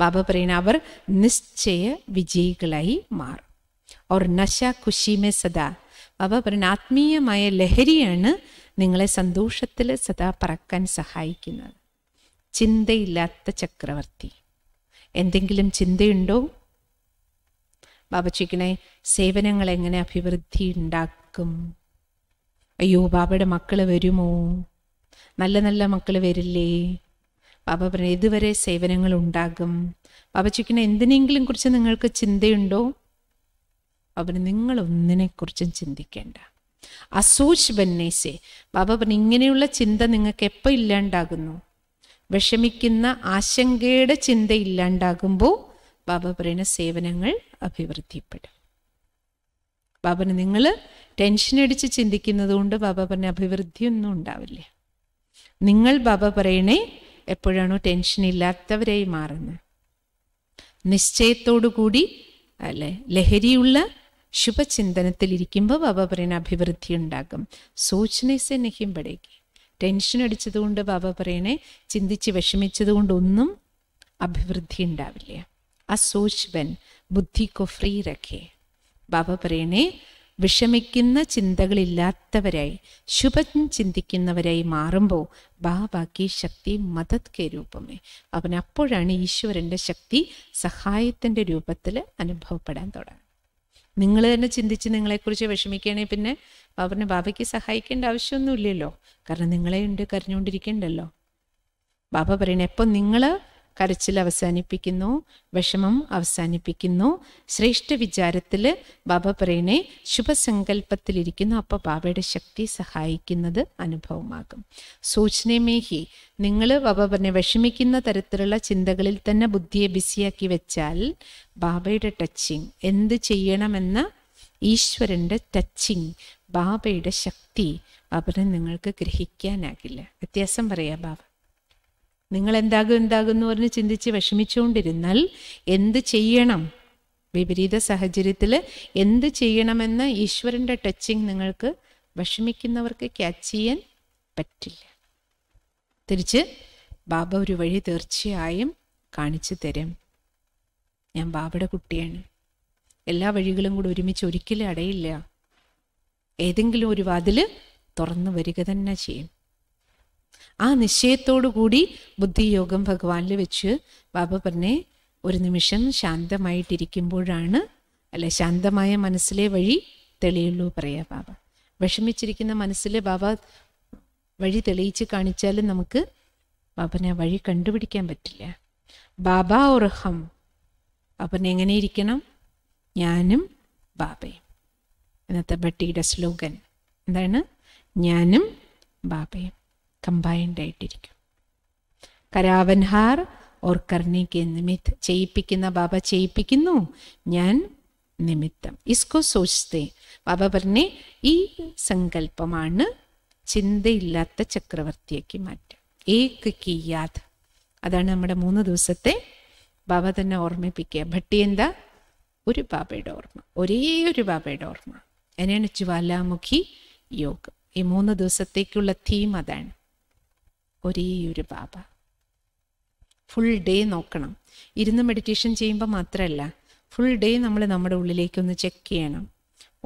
ബാബ പറയുന്ന അവർ നിശ്ചയ വിജയികളായി മാറും ഓർ നശ കുശിമെ സദാ ബാബ പറയുന്ന ആത്മീയമായ ലഹരിയാണ് നിങ്ങളെ സന്തോഷത്തിൽ സദാ പറക്കാൻ സഹായിക്കുന്നത് ചിന്തയില്ലാത്ത ചക്രവർത്തി എന്തെങ്കിലും ചിന്തയുണ്ടോ ബാബച്ചിക്കിനെ സേവനങ്ങൾ എങ്ങനെ അഭിവൃദ്ധി ഉണ്ടാക്കും അയ്യോ ബാബയുടെ മക്കൾ വരുമോ നല്ല നല്ല മക്കൾ വരില്ലേ ബാബ പറഞ്ഞു ഇതുവരെ സേവനങ്ങൾ ഉണ്ടാകും ബാബച്ചിക്കിനെ എന്തിനെങ്കിലും കുറിച്ച് നിങ്ങൾക്ക് ചിന്തയുണ്ടോ അവർ നിങ്ങൾ ഒന്നിനെക്കുറിച്ചും ചിന്തിക്കേണ്ട അസൂച്ച് ബന്നേസെ ബാബ പറഞ്ഞു ഇങ്ങനെയുള്ള ചിന്ത നിങ്ങൾക്ക് എപ്പോൾ ഇല്ലാണ്ടാകുന്നു വിഷമിക്കുന്ന ആശങ്കയുടെ ചിന്ത ഇല്ലാണ്ടാകുമ്പോൾ ബാബ പറയുന്ന സേവനങ്ങൾ അഭിവൃദ്ധിപ്പെടും ബാബന് നിങ്ങൾ ടെൻഷൻ അടിച്ച് ചിന്തിക്കുന്നത് കൊണ്ട് ബാബ പറഞ്ഞ അഭിവൃദ്ധിയൊന്നും ഉണ്ടാവില്ല നിങ്ങൾ ബാബ പറയണേ എപ്പോഴാണോ ടെൻഷൻ ഇല്ലാത്തവരായി മാറുന്നത് നിശ്ചയത്തോടു കൂടി അല്ലെ ലഹരിയുള്ള ഇരിക്കുമ്പോൾ ബാബ പറയുന്ന അഭിവൃദ്ധി ഉണ്ടാകും സൂചനസെ നഹിം പടേക്ക് ടെൻഷൻ അടിച്ചതുകൊണ്ട് ബാബ പറയണേ ചിന്തിച്ച് വിഷമിച്ചതുകൊണ്ടൊന്നും അഭിവൃദ്ധി ഉണ്ടാവില്ല ആ സൂച്വൻ ബുദ്ധി കൊ ഫ്രീ രക്കേ ബാബ പറയണേ വിഷമിക്കുന്ന ചിന്തകളില്ലാത്തവരായി ശുഭം ചിന്തിക്കുന്നവരായി മാറുമ്പോൾ ബാബാക്കി ശക്തി മദത് കെ രൂപമേ അവൻ അപ്പോഴാണ് ഈശ്വരൻ്റെ ശക്തി സഹായത്തിൻ്റെ രൂപത്തിൽ അനുഭവപ്പെടാൻ തുടങ്ങുന്നത് നിങ്ങൾ തന്നെ ചിന്തിച്ച് നിങ്ങളെക്കുറിച്ച് വിഷമിക്കുകയാണെങ്കിൽ പിന്നെ ബാബറിനെ ബാബയ്ക്ക് സഹായിക്കേണ്ട ആവശ്യമൊന്നുമില്ലല്ലോ കാരണം നിങ്ങളെ ഉണ്ട് കരഞ്ഞുകൊണ്ടിരിക്കേണ്ടല്ലോ ബാബ പറയണേ എപ്പോൾ നിങ്ങൾ കരച്ചിൽ അവസാനിപ്പിക്കുന്നു വിഷമം അവസാനിപ്പിക്കുന്നു ശ്രേഷ്ഠ വിചാരത്തിൽ ബാബ പറയണേ ശുഭസങ്കല്പത്തിലിരിക്കുന്നു അപ്പോൾ ബാബയുടെ ശക്തി സഹായിക്കുന്നത് അനുഭവമാകും സൂചനമേഹി നിങ്ങൾ ബാബ പറഞ്ഞ വിഷമിക്കുന്ന തരത്തിലുള്ള ചിന്തകളിൽ തന്നെ ബുദ്ധിയെ ബിസിയാക്കി വെച്ചാൽ ബാബയുടെ ടച്ചിങ് എന്ത് ചെയ്യണമെന്ന ഈശ്വരൻ്റെ ടച്ചിങ് ബാബയുടെ ശക്തി ബാബനെ നിങ്ങൾക്ക് ഗ്രഹിക്കാനാകില്ല വ്യത്യാസം പറയാം ബാബ നിങ്ങൾ എന്താകും എന്താകും എന്ന് പറഞ്ഞ് ചിന്തിച്ച് വിഷമിച്ചുകൊണ്ടിരുന്നാൽ എന്ത് ചെയ്യണം വിപരീത സാഹചര്യത്തിൽ എന്ത് ചെയ്യണമെന്ന് ഈശ്വരൻ്റെ ടച്ചിങ് നിങ്ങൾക്ക് വിഷമിക്കുന്നവർക്ക് ക്യാച്ച് ചെയ്യാൻ പറ്റില്ല തിരിച്ച് ബാബ ഒരു വഴി തീർച്ചയായും കാണിച്ചു തരും ഞാൻ ബാബയുടെ കുട്ടിയാണ് എല്ലാ വഴികളും കൂടെ ഒരുമിച്ച് ഒരിക്കലും അടയില്ല ഏതെങ്കിലും ഒരു വാതിൽ തുറന്നു വരിക തന്നെ ചെയ്യും ആ കൂടി ബുദ്ധിയോഗം ഭഗവാനിൽ വെച്ച് ബാബ പറഞ്ഞേ ഒരു നിമിഷം ശാന്തമായിട്ടിരിക്കുമ്പോഴാണ് അല്ലെ ശാന്തമായ മനസ്സിലെ വഴി തെളിയുള്ളൂ പറയാ ബാബ വിഷമിച്ചിരിക്കുന്ന മനസ്സിലെ ബാബ വഴി തെളിയിച്ച് കാണിച്ചാൽ നമുക്ക് ബാബനെ വഴി കണ്ടുപിടിക്കാൻ പറ്റില്ല ബാബ ഉറഹം ബാബനെ എങ്ങനെ ഇരിക്കണം ഞാനും ബാബയും ഇന്നത്തെ ഭട്ടിയുടെ സ്ലോഗൻ എന്താണ് ഞാനും ബാബയും കമ്പൈൻഡ് ആയിട്ടിരിക്കും കരാവൻഹാർ ഓർ കർണിക്ക് നിമിത്ത് ചെയ്യിപ്പിക്കുന്ന ബാബ ചെയ്യിപ്പിക്കുന്നു ഞാൻ നിമിത്തം ഇസ്കോ സോച്ചത്തെ ബാബ പറഞ്ഞേ ഈ സങ്കല്പമാണ് ചിന്തയില്ലാത്ത ചക്രവർത്തിയാക്കി മാറ്റുക ഏക്ക് കീയാത് അതാണ് നമ്മുടെ മൂന്ന് ദിവസത്തെ ബാബ തന്നെ ഓർമ്മിപ്പിക്കുക ഭട്ടി എന്താ ഒരു ബാബയുടെ ഓർമ്മ ഒരേ ഒരു ബാബയുടെ ഓർമ്മ എന്നെയാണ് ജ്വാലാമുഖി യോഗം ഈ മൂന്ന് ദിവസത്തേക്കുള്ള തീം അതാണ് ഒരേ ഒരു ബാബ ഫുൾ ഡേ നോക്കണം ഇരുന്ന് മെഡിറ്റേഷൻ ചെയ്യുമ്പോൾ മാത്രമല്ല ഫുൾ ഡേ നമ്മൾ നമ്മുടെ ഉള്ളിലേക്കൊന്ന് ചെക്ക് ചെയ്യണം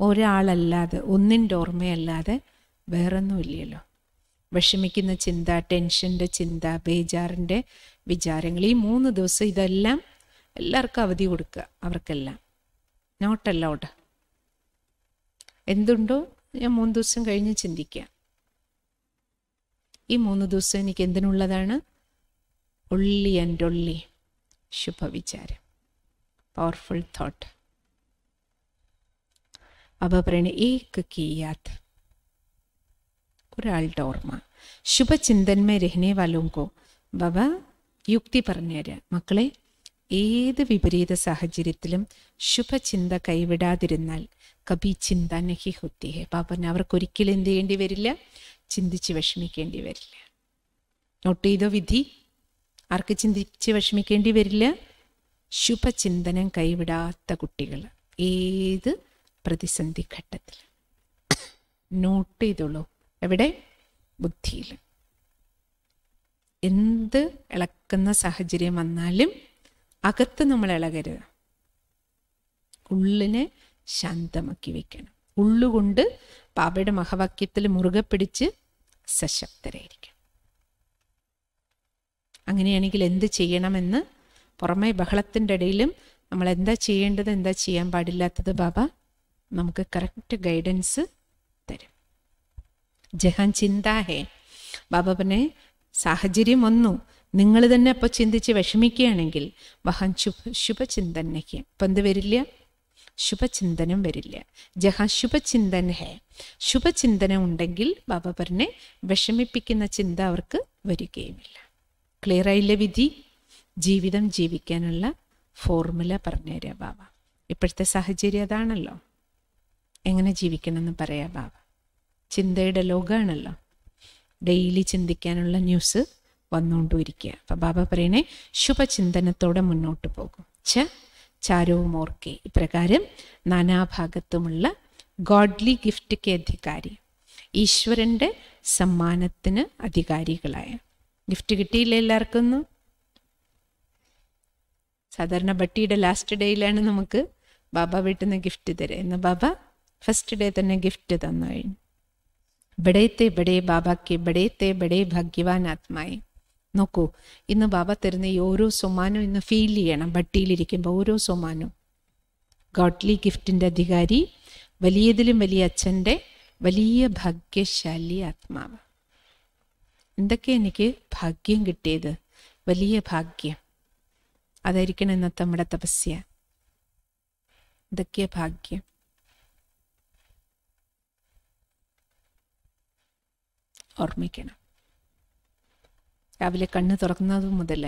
ഒരാളല്ലാതെ ഒന്നിൻ്റെ ഓർമ്മയല്ലാതെ വേറൊന്നുമില്ലല്ലോ വിഷമിക്കുന്ന ചിന്ത ടെൻഷൻ്റെ ചിന്ത ബേജാറിൻ്റെ വിചാരങ്ങൾ ഈ മൂന്ന് ദിവസം ഇതെല്ലാം എല്ലാവർക്കും അവധി കൊടുക്കുക അവർക്കെല്ലാം നോട്ട് അലൗഡ് എന്തുണ്ടോ ഞാൻ മൂന്ന് ദിവസം കഴിഞ്ഞ് ചിന്തിക്കാം ഈ മൂന്ന് ദിവസം എനിക്ക് എന്തിനുള്ളതാണ് ഒള്ളി ആൻഡ് ഒള്ളി ശുഭവിചാരം പവർഫുൾ തോട്ട് പറയണ ഏക്ക് കീയാത്ത് ഒരാളുടെ ഓർമ്മ ശുഭചിന്തന്മേ രഹനെ വാലോങ്കോ ബാബ യുക്തി പറഞ്ഞു പറഞ്ഞുതരാം മക്കളെ ഏത് വിപരീത സാഹചര്യത്തിലും ശുഭചിന്ത കൈവിടാതിരുന്നാൽ കബി ചിന്ത നഹി ഹുത്തിഹെ പറഞ്ഞ അവർക്കൊരിക്കലും എന്ത് ചെയ്യേണ്ടി വരില്ല ചിന്തിച്ച് വിഷമിക്കേണ്ടി വരില്ല നോട്ട് ചെയ്തോ വിധി ആർക്ക് ചിന്തിച്ച് വിഷമിക്കേണ്ടി വരില്ല ശുഭചിന്തനം കൈവിടാത്ത കുട്ടികൾ ഏത് പ്രതിസന്ധി ഘട്ടത്തിൽ നോട്ട് ചെയ്തോളൂ എവിടെ ബുദ്ധിയിൽ എന്ത് ഇളക്കുന്ന സാഹചര്യം വന്നാലും അകത്ത് നമ്മൾ ഇളകരുത് ഉള്ളിനെ ശാന്തമാക്കി വെക്കണം ഉള്ളുകൊണ്ട് പാപയുടെ മഹാവാക്യത്തിൽ മുറുകെ പിടിച്ച് സശക്തരായിരിക്കും അങ്ങനെയാണെങ്കിൽ എന്ത് ചെയ്യണമെന്ന് പുറമേ ബഹളത്തിൻ്റെ ഇടയിലും നമ്മൾ എന്താ ചെയ്യേണ്ടത് എന്താ ചെയ്യാൻ പാടില്ലാത്തത് ബാബ നമുക്ക് കറക്റ്റ് ഗൈഡൻസ് തരും ജഹാൻ ചിന്താ ഹേ ബാബ പിന്നെ സാഹചര്യം വന്നു നിങ്ങൾ തന്നെ അപ്പോൾ ചിന്തിച്ച് വിഷമിക്കുകയാണെങ്കിൽ വഹൻ ശുഭ ശുഭചിന്തനയ്ക്ക് അപ്പം എന്ത് വരില്ല ശുഭചിന്തനം വരില്ല ജഹാ ശുഭചിന്തൻ ഹേ ശുഭചിന്തനം ഉണ്ടെങ്കിൽ ബാബ പറഞ്ഞെ വിഷമിപ്പിക്കുന്ന ചിന്ത അവർക്ക് വരികയുമില്ല ക്ലിയർ ആയില്ല വിധി ജീവിതം ജീവിക്കാനുള്ള ഫോർമുല പറഞ്ഞുതരാം ബാബ ഇപ്പോഴത്തെ സാഹചര്യം അതാണല്ലോ എങ്ങനെ ജീവിക്കണം എന്ന് ബാബ ചിന്തയുടെ ലോകമാണല്ലോ ഡെയിലി ചിന്തിക്കാനുള്ള ന്യൂസ് വന്നുകൊണ്ടിരിക്കുക അപ്പം ബാബ പറയണേ ശുഭചിന്തനത്തോടെ മുന്നോട്ട് പോകും ച ചാരവും ഓർക്കെ ഇപ്രകാരം നാനാഭാഗത്തുമുള്ള ഗോഡ്ലി ഗിഫ്റ്റ് അധികാരി ഈശ്വരൻ്റെ സമ്മാനത്തിന് അധികാരികളായ ഗിഫ്റ്റ് കിട്ടിയില്ല എല്ലാവർക്കും സാധാരണ ഭട്ടിയുടെ ലാസ്റ്റ് ഡേയിലാണ് നമുക്ക് ബാബ വീട്ടിൽ നിന്ന് ഗിഫ്റ്റ് തരുക എന്ന് ബാബ ഫസ്റ്റ് ഡേ തന്നെ ഗിഫ്റ്റ് തന്നു കഴിഞ്ഞു ബഡേത്തെ ബഡേ ബാബയ്ക്ക് ബഡേത്തെ ബഡേ ഭാഗ്യവാൻ ആത്മായി നോക്കൂ ഇന്ന് ബാബ തരുന്ന ഈ ഓരോ സൊമാനും ഇന്ന് ഫീൽ ചെയ്യണം ഭട്ടിയിലിരിക്കുമ്പോൾ ഓരോ സൊമാനും ഗോഡ്ലി ഗിഫ്റ്റിൻ്റെ അധികാരി വലിയതിലും വലിയ അച്ഛൻ്റെ വലിയ ഭാഗ്യശാലി ആത്മാവ് എന്തൊക്കെയാണ് എനിക്ക് ഭാഗ്യം കിട്ടിയത് വലിയ ഭാഗ്യം അതായിരിക്കണം ഇന്നത്തെ നമ്മുടെ തപസ്യ എന്തൊക്കെയാ ഭാഗ്യം ഓർമ്മിക്കണം രാവിലെ കണ്ണ് തുറക്കുന്നത് മുതൽ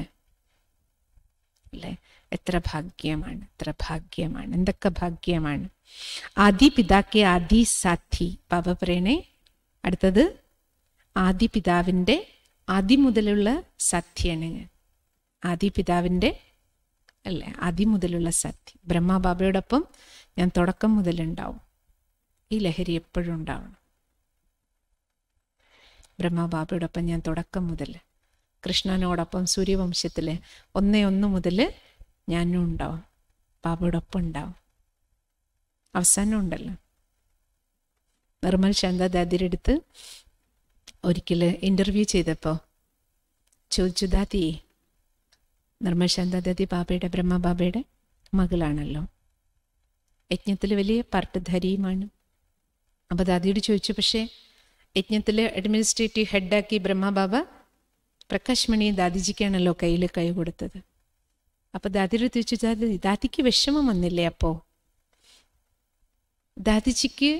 അല്ലേ എത്ര ഭാഗ്യമാണ് എത്ര ഭാഗ്യമാണ് എന്തൊക്കെ ഭാഗ്യമാണ് ആദി പിതാക്കെ ആദി സാധി പാവപ്രേണെ അടുത്തത് ആദി പിതാവിൻ്റെ ആദി മുതലുള്ള സത്യാണ് ആദി പിതാവിൻ്റെ അല്ലേ ആദി മുതലുള്ള സത്യം ബ്രഹ്മാ ബാബയോടൊപ്പം ഞാൻ തുടക്കം മുതലുണ്ടാവും ഈ ലഹരി എപ്പോഴും ഉണ്ടാവണം ബ്രഹ്മാ ബാബയോടൊപ്പം ഞാൻ തുടക്കം മുതൽ കൃഷ്ണനോടൊപ്പം സൂര്യവംശത്തിൽ ഒന്നേ ഒന്ന് മുതൽ ഞാനും ഉണ്ടാവും ബാബയോടൊപ്പം ഉണ്ടാവും അവസാനം ഉണ്ടല്ലോ നിർമ്മൽ ദാദിരെടുത്ത് ഒരിക്കൽ ഇൻ്റർവ്യൂ ചെയ്തപ്പോൾ ചോദിച്ചു ദാദി നിർമ്മൽ ദാദി ബാബയുടെ ബ്രഹ്മബാബയുടെ മകളാണല്ലോ യജ്ഞത്തിൽ വലിയ പാർട്ടിധാരിയുമാണ് അപ്പോൾ ദാദിയോട് ചോദിച്ചു പക്ഷേ യജ്ഞത്തിൽ അഡ്മിനിസ്ട്രേറ്റീവ് ഹെഡാക്കി ബ്രഹ്മബാബ പ്രകാശ് മണി ദാദിജിക്കാണല്ലോ കയ്യിൽ കൈ കൊടുത്തത് അപ്പോൾ ദാദിയുടെ ചോദിച്ചു ദാദി ദാദിക്ക് വിഷമം വന്നില്ലേ അപ്പോൾ ദാദിജിക്ക്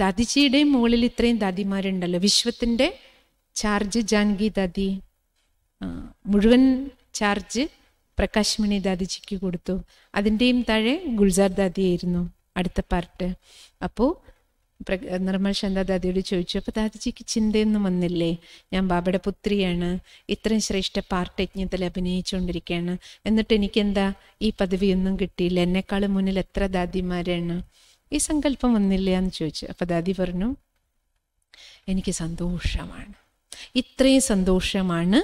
ദാദിജിയുടെ മുകളിൽ ഇത്രയും ദാദിമാരുണ്ടല്ലോ വിശ്വത്തിൻ്റെ ചാർജ് ജാൻകി ദാദി മുഴുവൻ ചാർജ് പ്രകാശ് മണി ദാദിജിക്ക് കൊടുത്തു അതിൻ്റെയും താഴെ ഗുൽസാർ ദാദിയായിരുന്നു അടുത്ത പാർട്ട് അപ്പോൾ നിർമ്മൽ ദാദിയോട് ചോദിച്ചു അപ്പോൾ ദാദിജിക്ക് ചിന്തയൊന്നും വന്നില്ലേ ഞാൻ ബാബയുടെ പുത്രിയാണ് ഇത്രയും ശ്രേഷ്ഠ പാർട്ടജ്ഞത്തിൽ അഭിനയിച്ചുകൊണ്ടിരിക്കുകയാണ് എന്നിട്ട് എനിക്കെന്താ ഈ പദവിയൊന്നും കിട്ടിയില്ല എന്നെക്കാളും മുന്നിൽ എത്ര ദാദിമാരാണ് ഈ സങ്കല്പം വന്നില്ല എന്ന് ചോദിച്ചു അപ്പോൾ ദാദി പറഞ്ഞു എനിക്ക് സന്തോഷമാണ് ഇത്രയും സന്തോഷമാണ്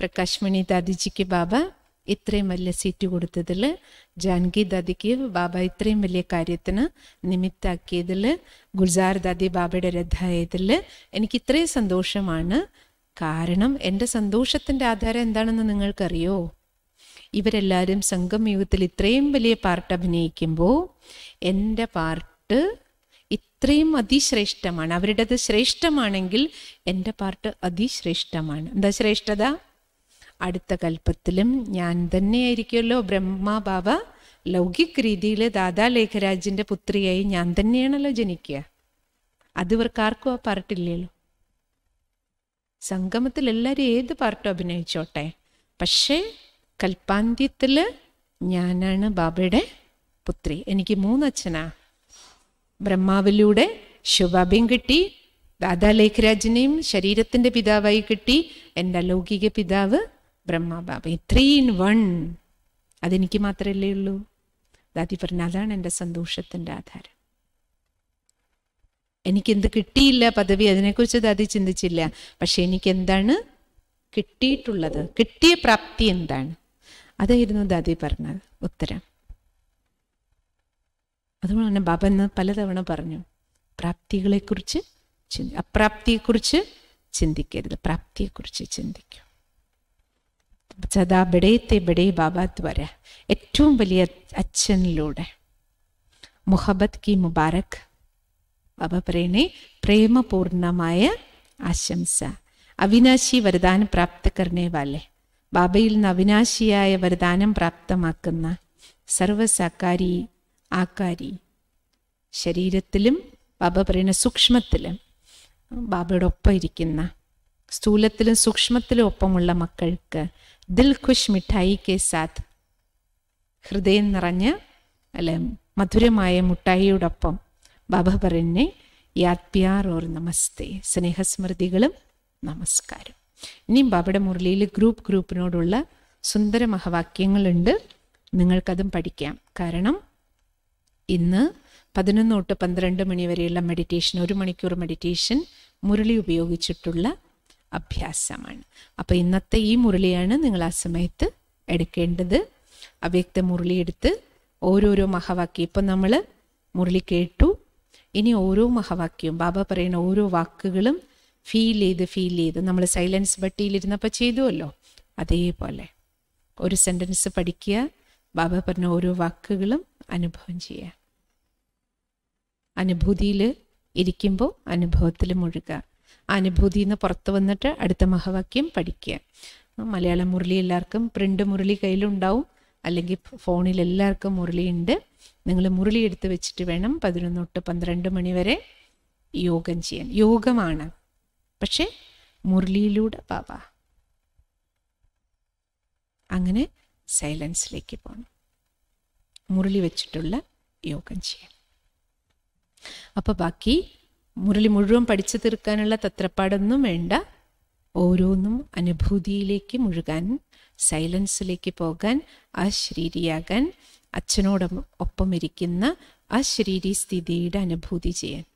പ്രകാശ്മണി ദാദിജിക്ക് ബാബ ഇത്രയും വലിയ സീറ്റ് കൊടുത്തതിൽ ജാൻകി ദാദിക്ക് ബാബ ഇത്രയും വലിയ കാര്യത്തിന് നിമിത്താക്കിയതിൽ ഗുൽസാർ ദാദി ബാബയുടെ രഥായതിൽ എനിക്ക് ഇത്രയും സന്തോഷമാണ് കാരണം എൻ്റെ സന്തോഷത്തിൻ്റെ ആധാരം എന്താണെന്ന് നിങ്ങൾക്കറിയോ ഇവരെല്ലാവരും സംഘം യുഗത്തിൽ ഇത്രയും വലിയ പാർട്ട് അഭിനയിക്കുമ്പോൾ എൻ്റെ പാർട്ട് ഇത്രയും അതിശ്രേഷ്ഠമാണ് അവരുടേത് ശ്രേഷ്ഠമാണെങ്കിൽ എൻ്റെ പാർട്ട് അതിശ്രേഷ്ഠമാണ് എന്താ ശ്രേഷ്ഠത അടുത്ത കൽപ്പത്തിലും ഞാൻ തന്നെയായിരിക്കുമല്ലോ ബ്രഹ്മാബാബ ബാബ ലൗകിക് രീതിയിൽ ദാദാ ലേഖരാജിൻ്റെ പുത്രിയായി ഞാൻ തന്നെയാണല്ലോ ജനിക്കുക അത് ഇവർക്കാർക്കും ആ പാർട്ടില്ലല്ലോ സംഗമത്തിൽ എല്ലാവരും ഏത് പാർട്ടും അഭിനയിച്ചോട്ടെ പക്ഷേ കൽപ്പാന്ത്യത്തിൽ ഞാനാണ് ബാബയുടെ പുത്രി എനിക്ക് മൂന്നച്ഛനാ ബ്രഹ്മാവിലൂടെ ശുഭാബിയും കിട്ടി ദാദാ ലേഖരാജിനെയും ശരീരത്തിൻ്റെ പിതാവായി കിട്ടി എൻ്റെ അലൗകിക പിതാവ് ബ്രഹ്മബാബ ഇൻ വൺ അതെനിക്ക് മാത്രമല്ലേ ഉള്ളൂ ദാദി പറഞ്ഞു അതാണ് എൻ്റെ സന്തോഷത്തിൻ്റെ ആധാരം എനിക്കെന്ത് കിട്ടിയില്ല പദവി അതിനെക്കുറിച്ച് ദാദി ചിന്തിച്ചില്ല പക്ഷെ എനിക്ക് എന്താണ് കിട്ടിയിട്ടുള്ളത് കിട്ടിയ പ്രാപ്തി എന്താണ് അതായിരുന്നു ദാദി പറഞ്ഞത് ഉത്തരം അതുകൊണ്ട് തന്നെ ബാബ എന്ന് പലതവണ പറഞ്ഞു പ്രാപ്തികളെക്കുറിച്ച് ചിന്തി അപ്രാപ്തിയെക്കുറിച്ച് ചിന്തിക്കരുത് പ്രാപ്തിയെക്കുറിച്ച് ചിന്തിക്കും ചതാ ബഡേത്തെ ബഡേ ബാബ ദ്വര ഏറ്റവും വലിയ അച്ഛനിലൂടെ മുഹബത്ത് കി മുബാരക് ബാബ പറയണേ പ്രേമപൂർണമായ ആശംസ അവിനാശി വരദാനം പ്രാപ്ത കർണേ വാലെ ബാബയിൽ നിന്ന് അവിനാശിയായ വരദാനം പ്രാപ്തമാക്കുന്ന സർവസാക്കാരി ആക്കാരി ശരീരത്തിലും ബാബ പറയുന്ന സൂക്ഷ്മത്തിലും ബാബയോടൊപ്പം ഇരിക്കുന്ന സ്ഥൂലത്തിലും സൂക്ഷ്മത്തിലും ഒപ്പമുള്ള മക്കൾക്ക് ദിൽ ഖുഷ് മിഠായി കെ സാത്ത് ഹൃദയം നിറഞ്ഞ് അല്ലെ മധുരമായ മുട്ടായിയോടൊപ്പം ബാബ പറഞ്ഞെ യാത് ഓർ നമസ്തേ സ്നേഹസ്മൃതികളും നമസ്കാരം ഇനിയും ബാബയുടെ മുരളിയിൽ ഗ്രൂപ്പ് ഗ്രൂപ്പിനോടുള്ള സുന്ദര മഹാവാക്യങ്ങളുണ്ട് നിങ്ങൾക്കതും പഠിക്കാം കാരണം ഇന്ന് പതിനൊന്ന് തൊട്ട് പന്ത്രണ്ട് മണി വരെയുള്ള മെഡിറ്റേഷൻ ഒരു മണിക്കൂർ മെഡിറ്റേഷൻ മുരളി ഉപയോഗിച്ചിട്ടുള്ള അഭ്യാസമാണ് അപ്പോൾ ഇന്നത്തെ ഈ മുരളിയാണ് നിങ്ങൾ ആ സമയത്ത് എടുക്കേണ്ടത് അവ്യക്ത മുരളി എടുത്ത് ഓരോരോ മഹാവാക്യം ഇപ്പം നമ്മൾ മുരളി കേട്ടു ഇനി ഓരോ മഹാവാക്യവും ബാബ പറയുന്ന ഓരോ വാക്കുകളും ഫീൽ ചെയ്ത് ഫീൽ ചെയ്ത് നമ്മൾ സൈലൻസ് ബട്ടിയിലിരുന്നപ്പോൾ ചെയ്തുവല്ലോ അതേപോലെ ഒരു സെൻറ്റൻസ് പഠിക്കുക ബാബ പറഞ്ഞ ഓരോ വാക്കുകളും അനുഭവം ചെയ്യുക അനുഭൂതിയിൽ ഇരിക്കുമ്പോൾ അനുഭവത്തിൽ മുഴുകുക അനുഭൂതിയിൽ നിന്ന് പുറത്ത് വന്നിട്ട് അടുത്ത മഹാവാക്യം പഠിക്കുക മലയാള മുരളി എല്ലാവർക്കും പ്രിൻ്റ് മുരളി കയ്യിലുണ്ടാവും അല്ലെങ്കിൽ ഫോണിൽ എല്ലാവർക്കും മുരളി ഉണ്ട് നിങ്ങൾ മുരളി എടുത്ത് വെച്ചിട്ട് വേണം പതിനൊന്ന് തൊട്ട് പന്ത്രണ്ട് മണി വരെ യോഗം ചെയ്യാൻ യോഗമാണ് പക്ഷേ മുരളിയിലൂടെ പാവ അങ്ങനെ സൈലൻസിലേക്ക് പോകണം മുരളി വെച്ചിട്ടുള്ള യോഗം ചെയ്യാൻ അപ്പോൾ ബാക്കി മുരളി മുഴുവൻ പഠിച്ചു തീർക്കാനുള്ള തത്രപ്പാടൊന്നും വേണ്ട ഓരോന്നും അനുഭൂതിയിലേക്ക് മുഴുകാൻ സൈലൻസിലേക്ക് പോകാൻ ശരീരിയാകാൻ അച്ഛനോടൊപ്പം ഇരിക്കുന്ന ശരീരി സ്ഥിതിയുടെ അനുഭൂതി ചെയ്യാൻ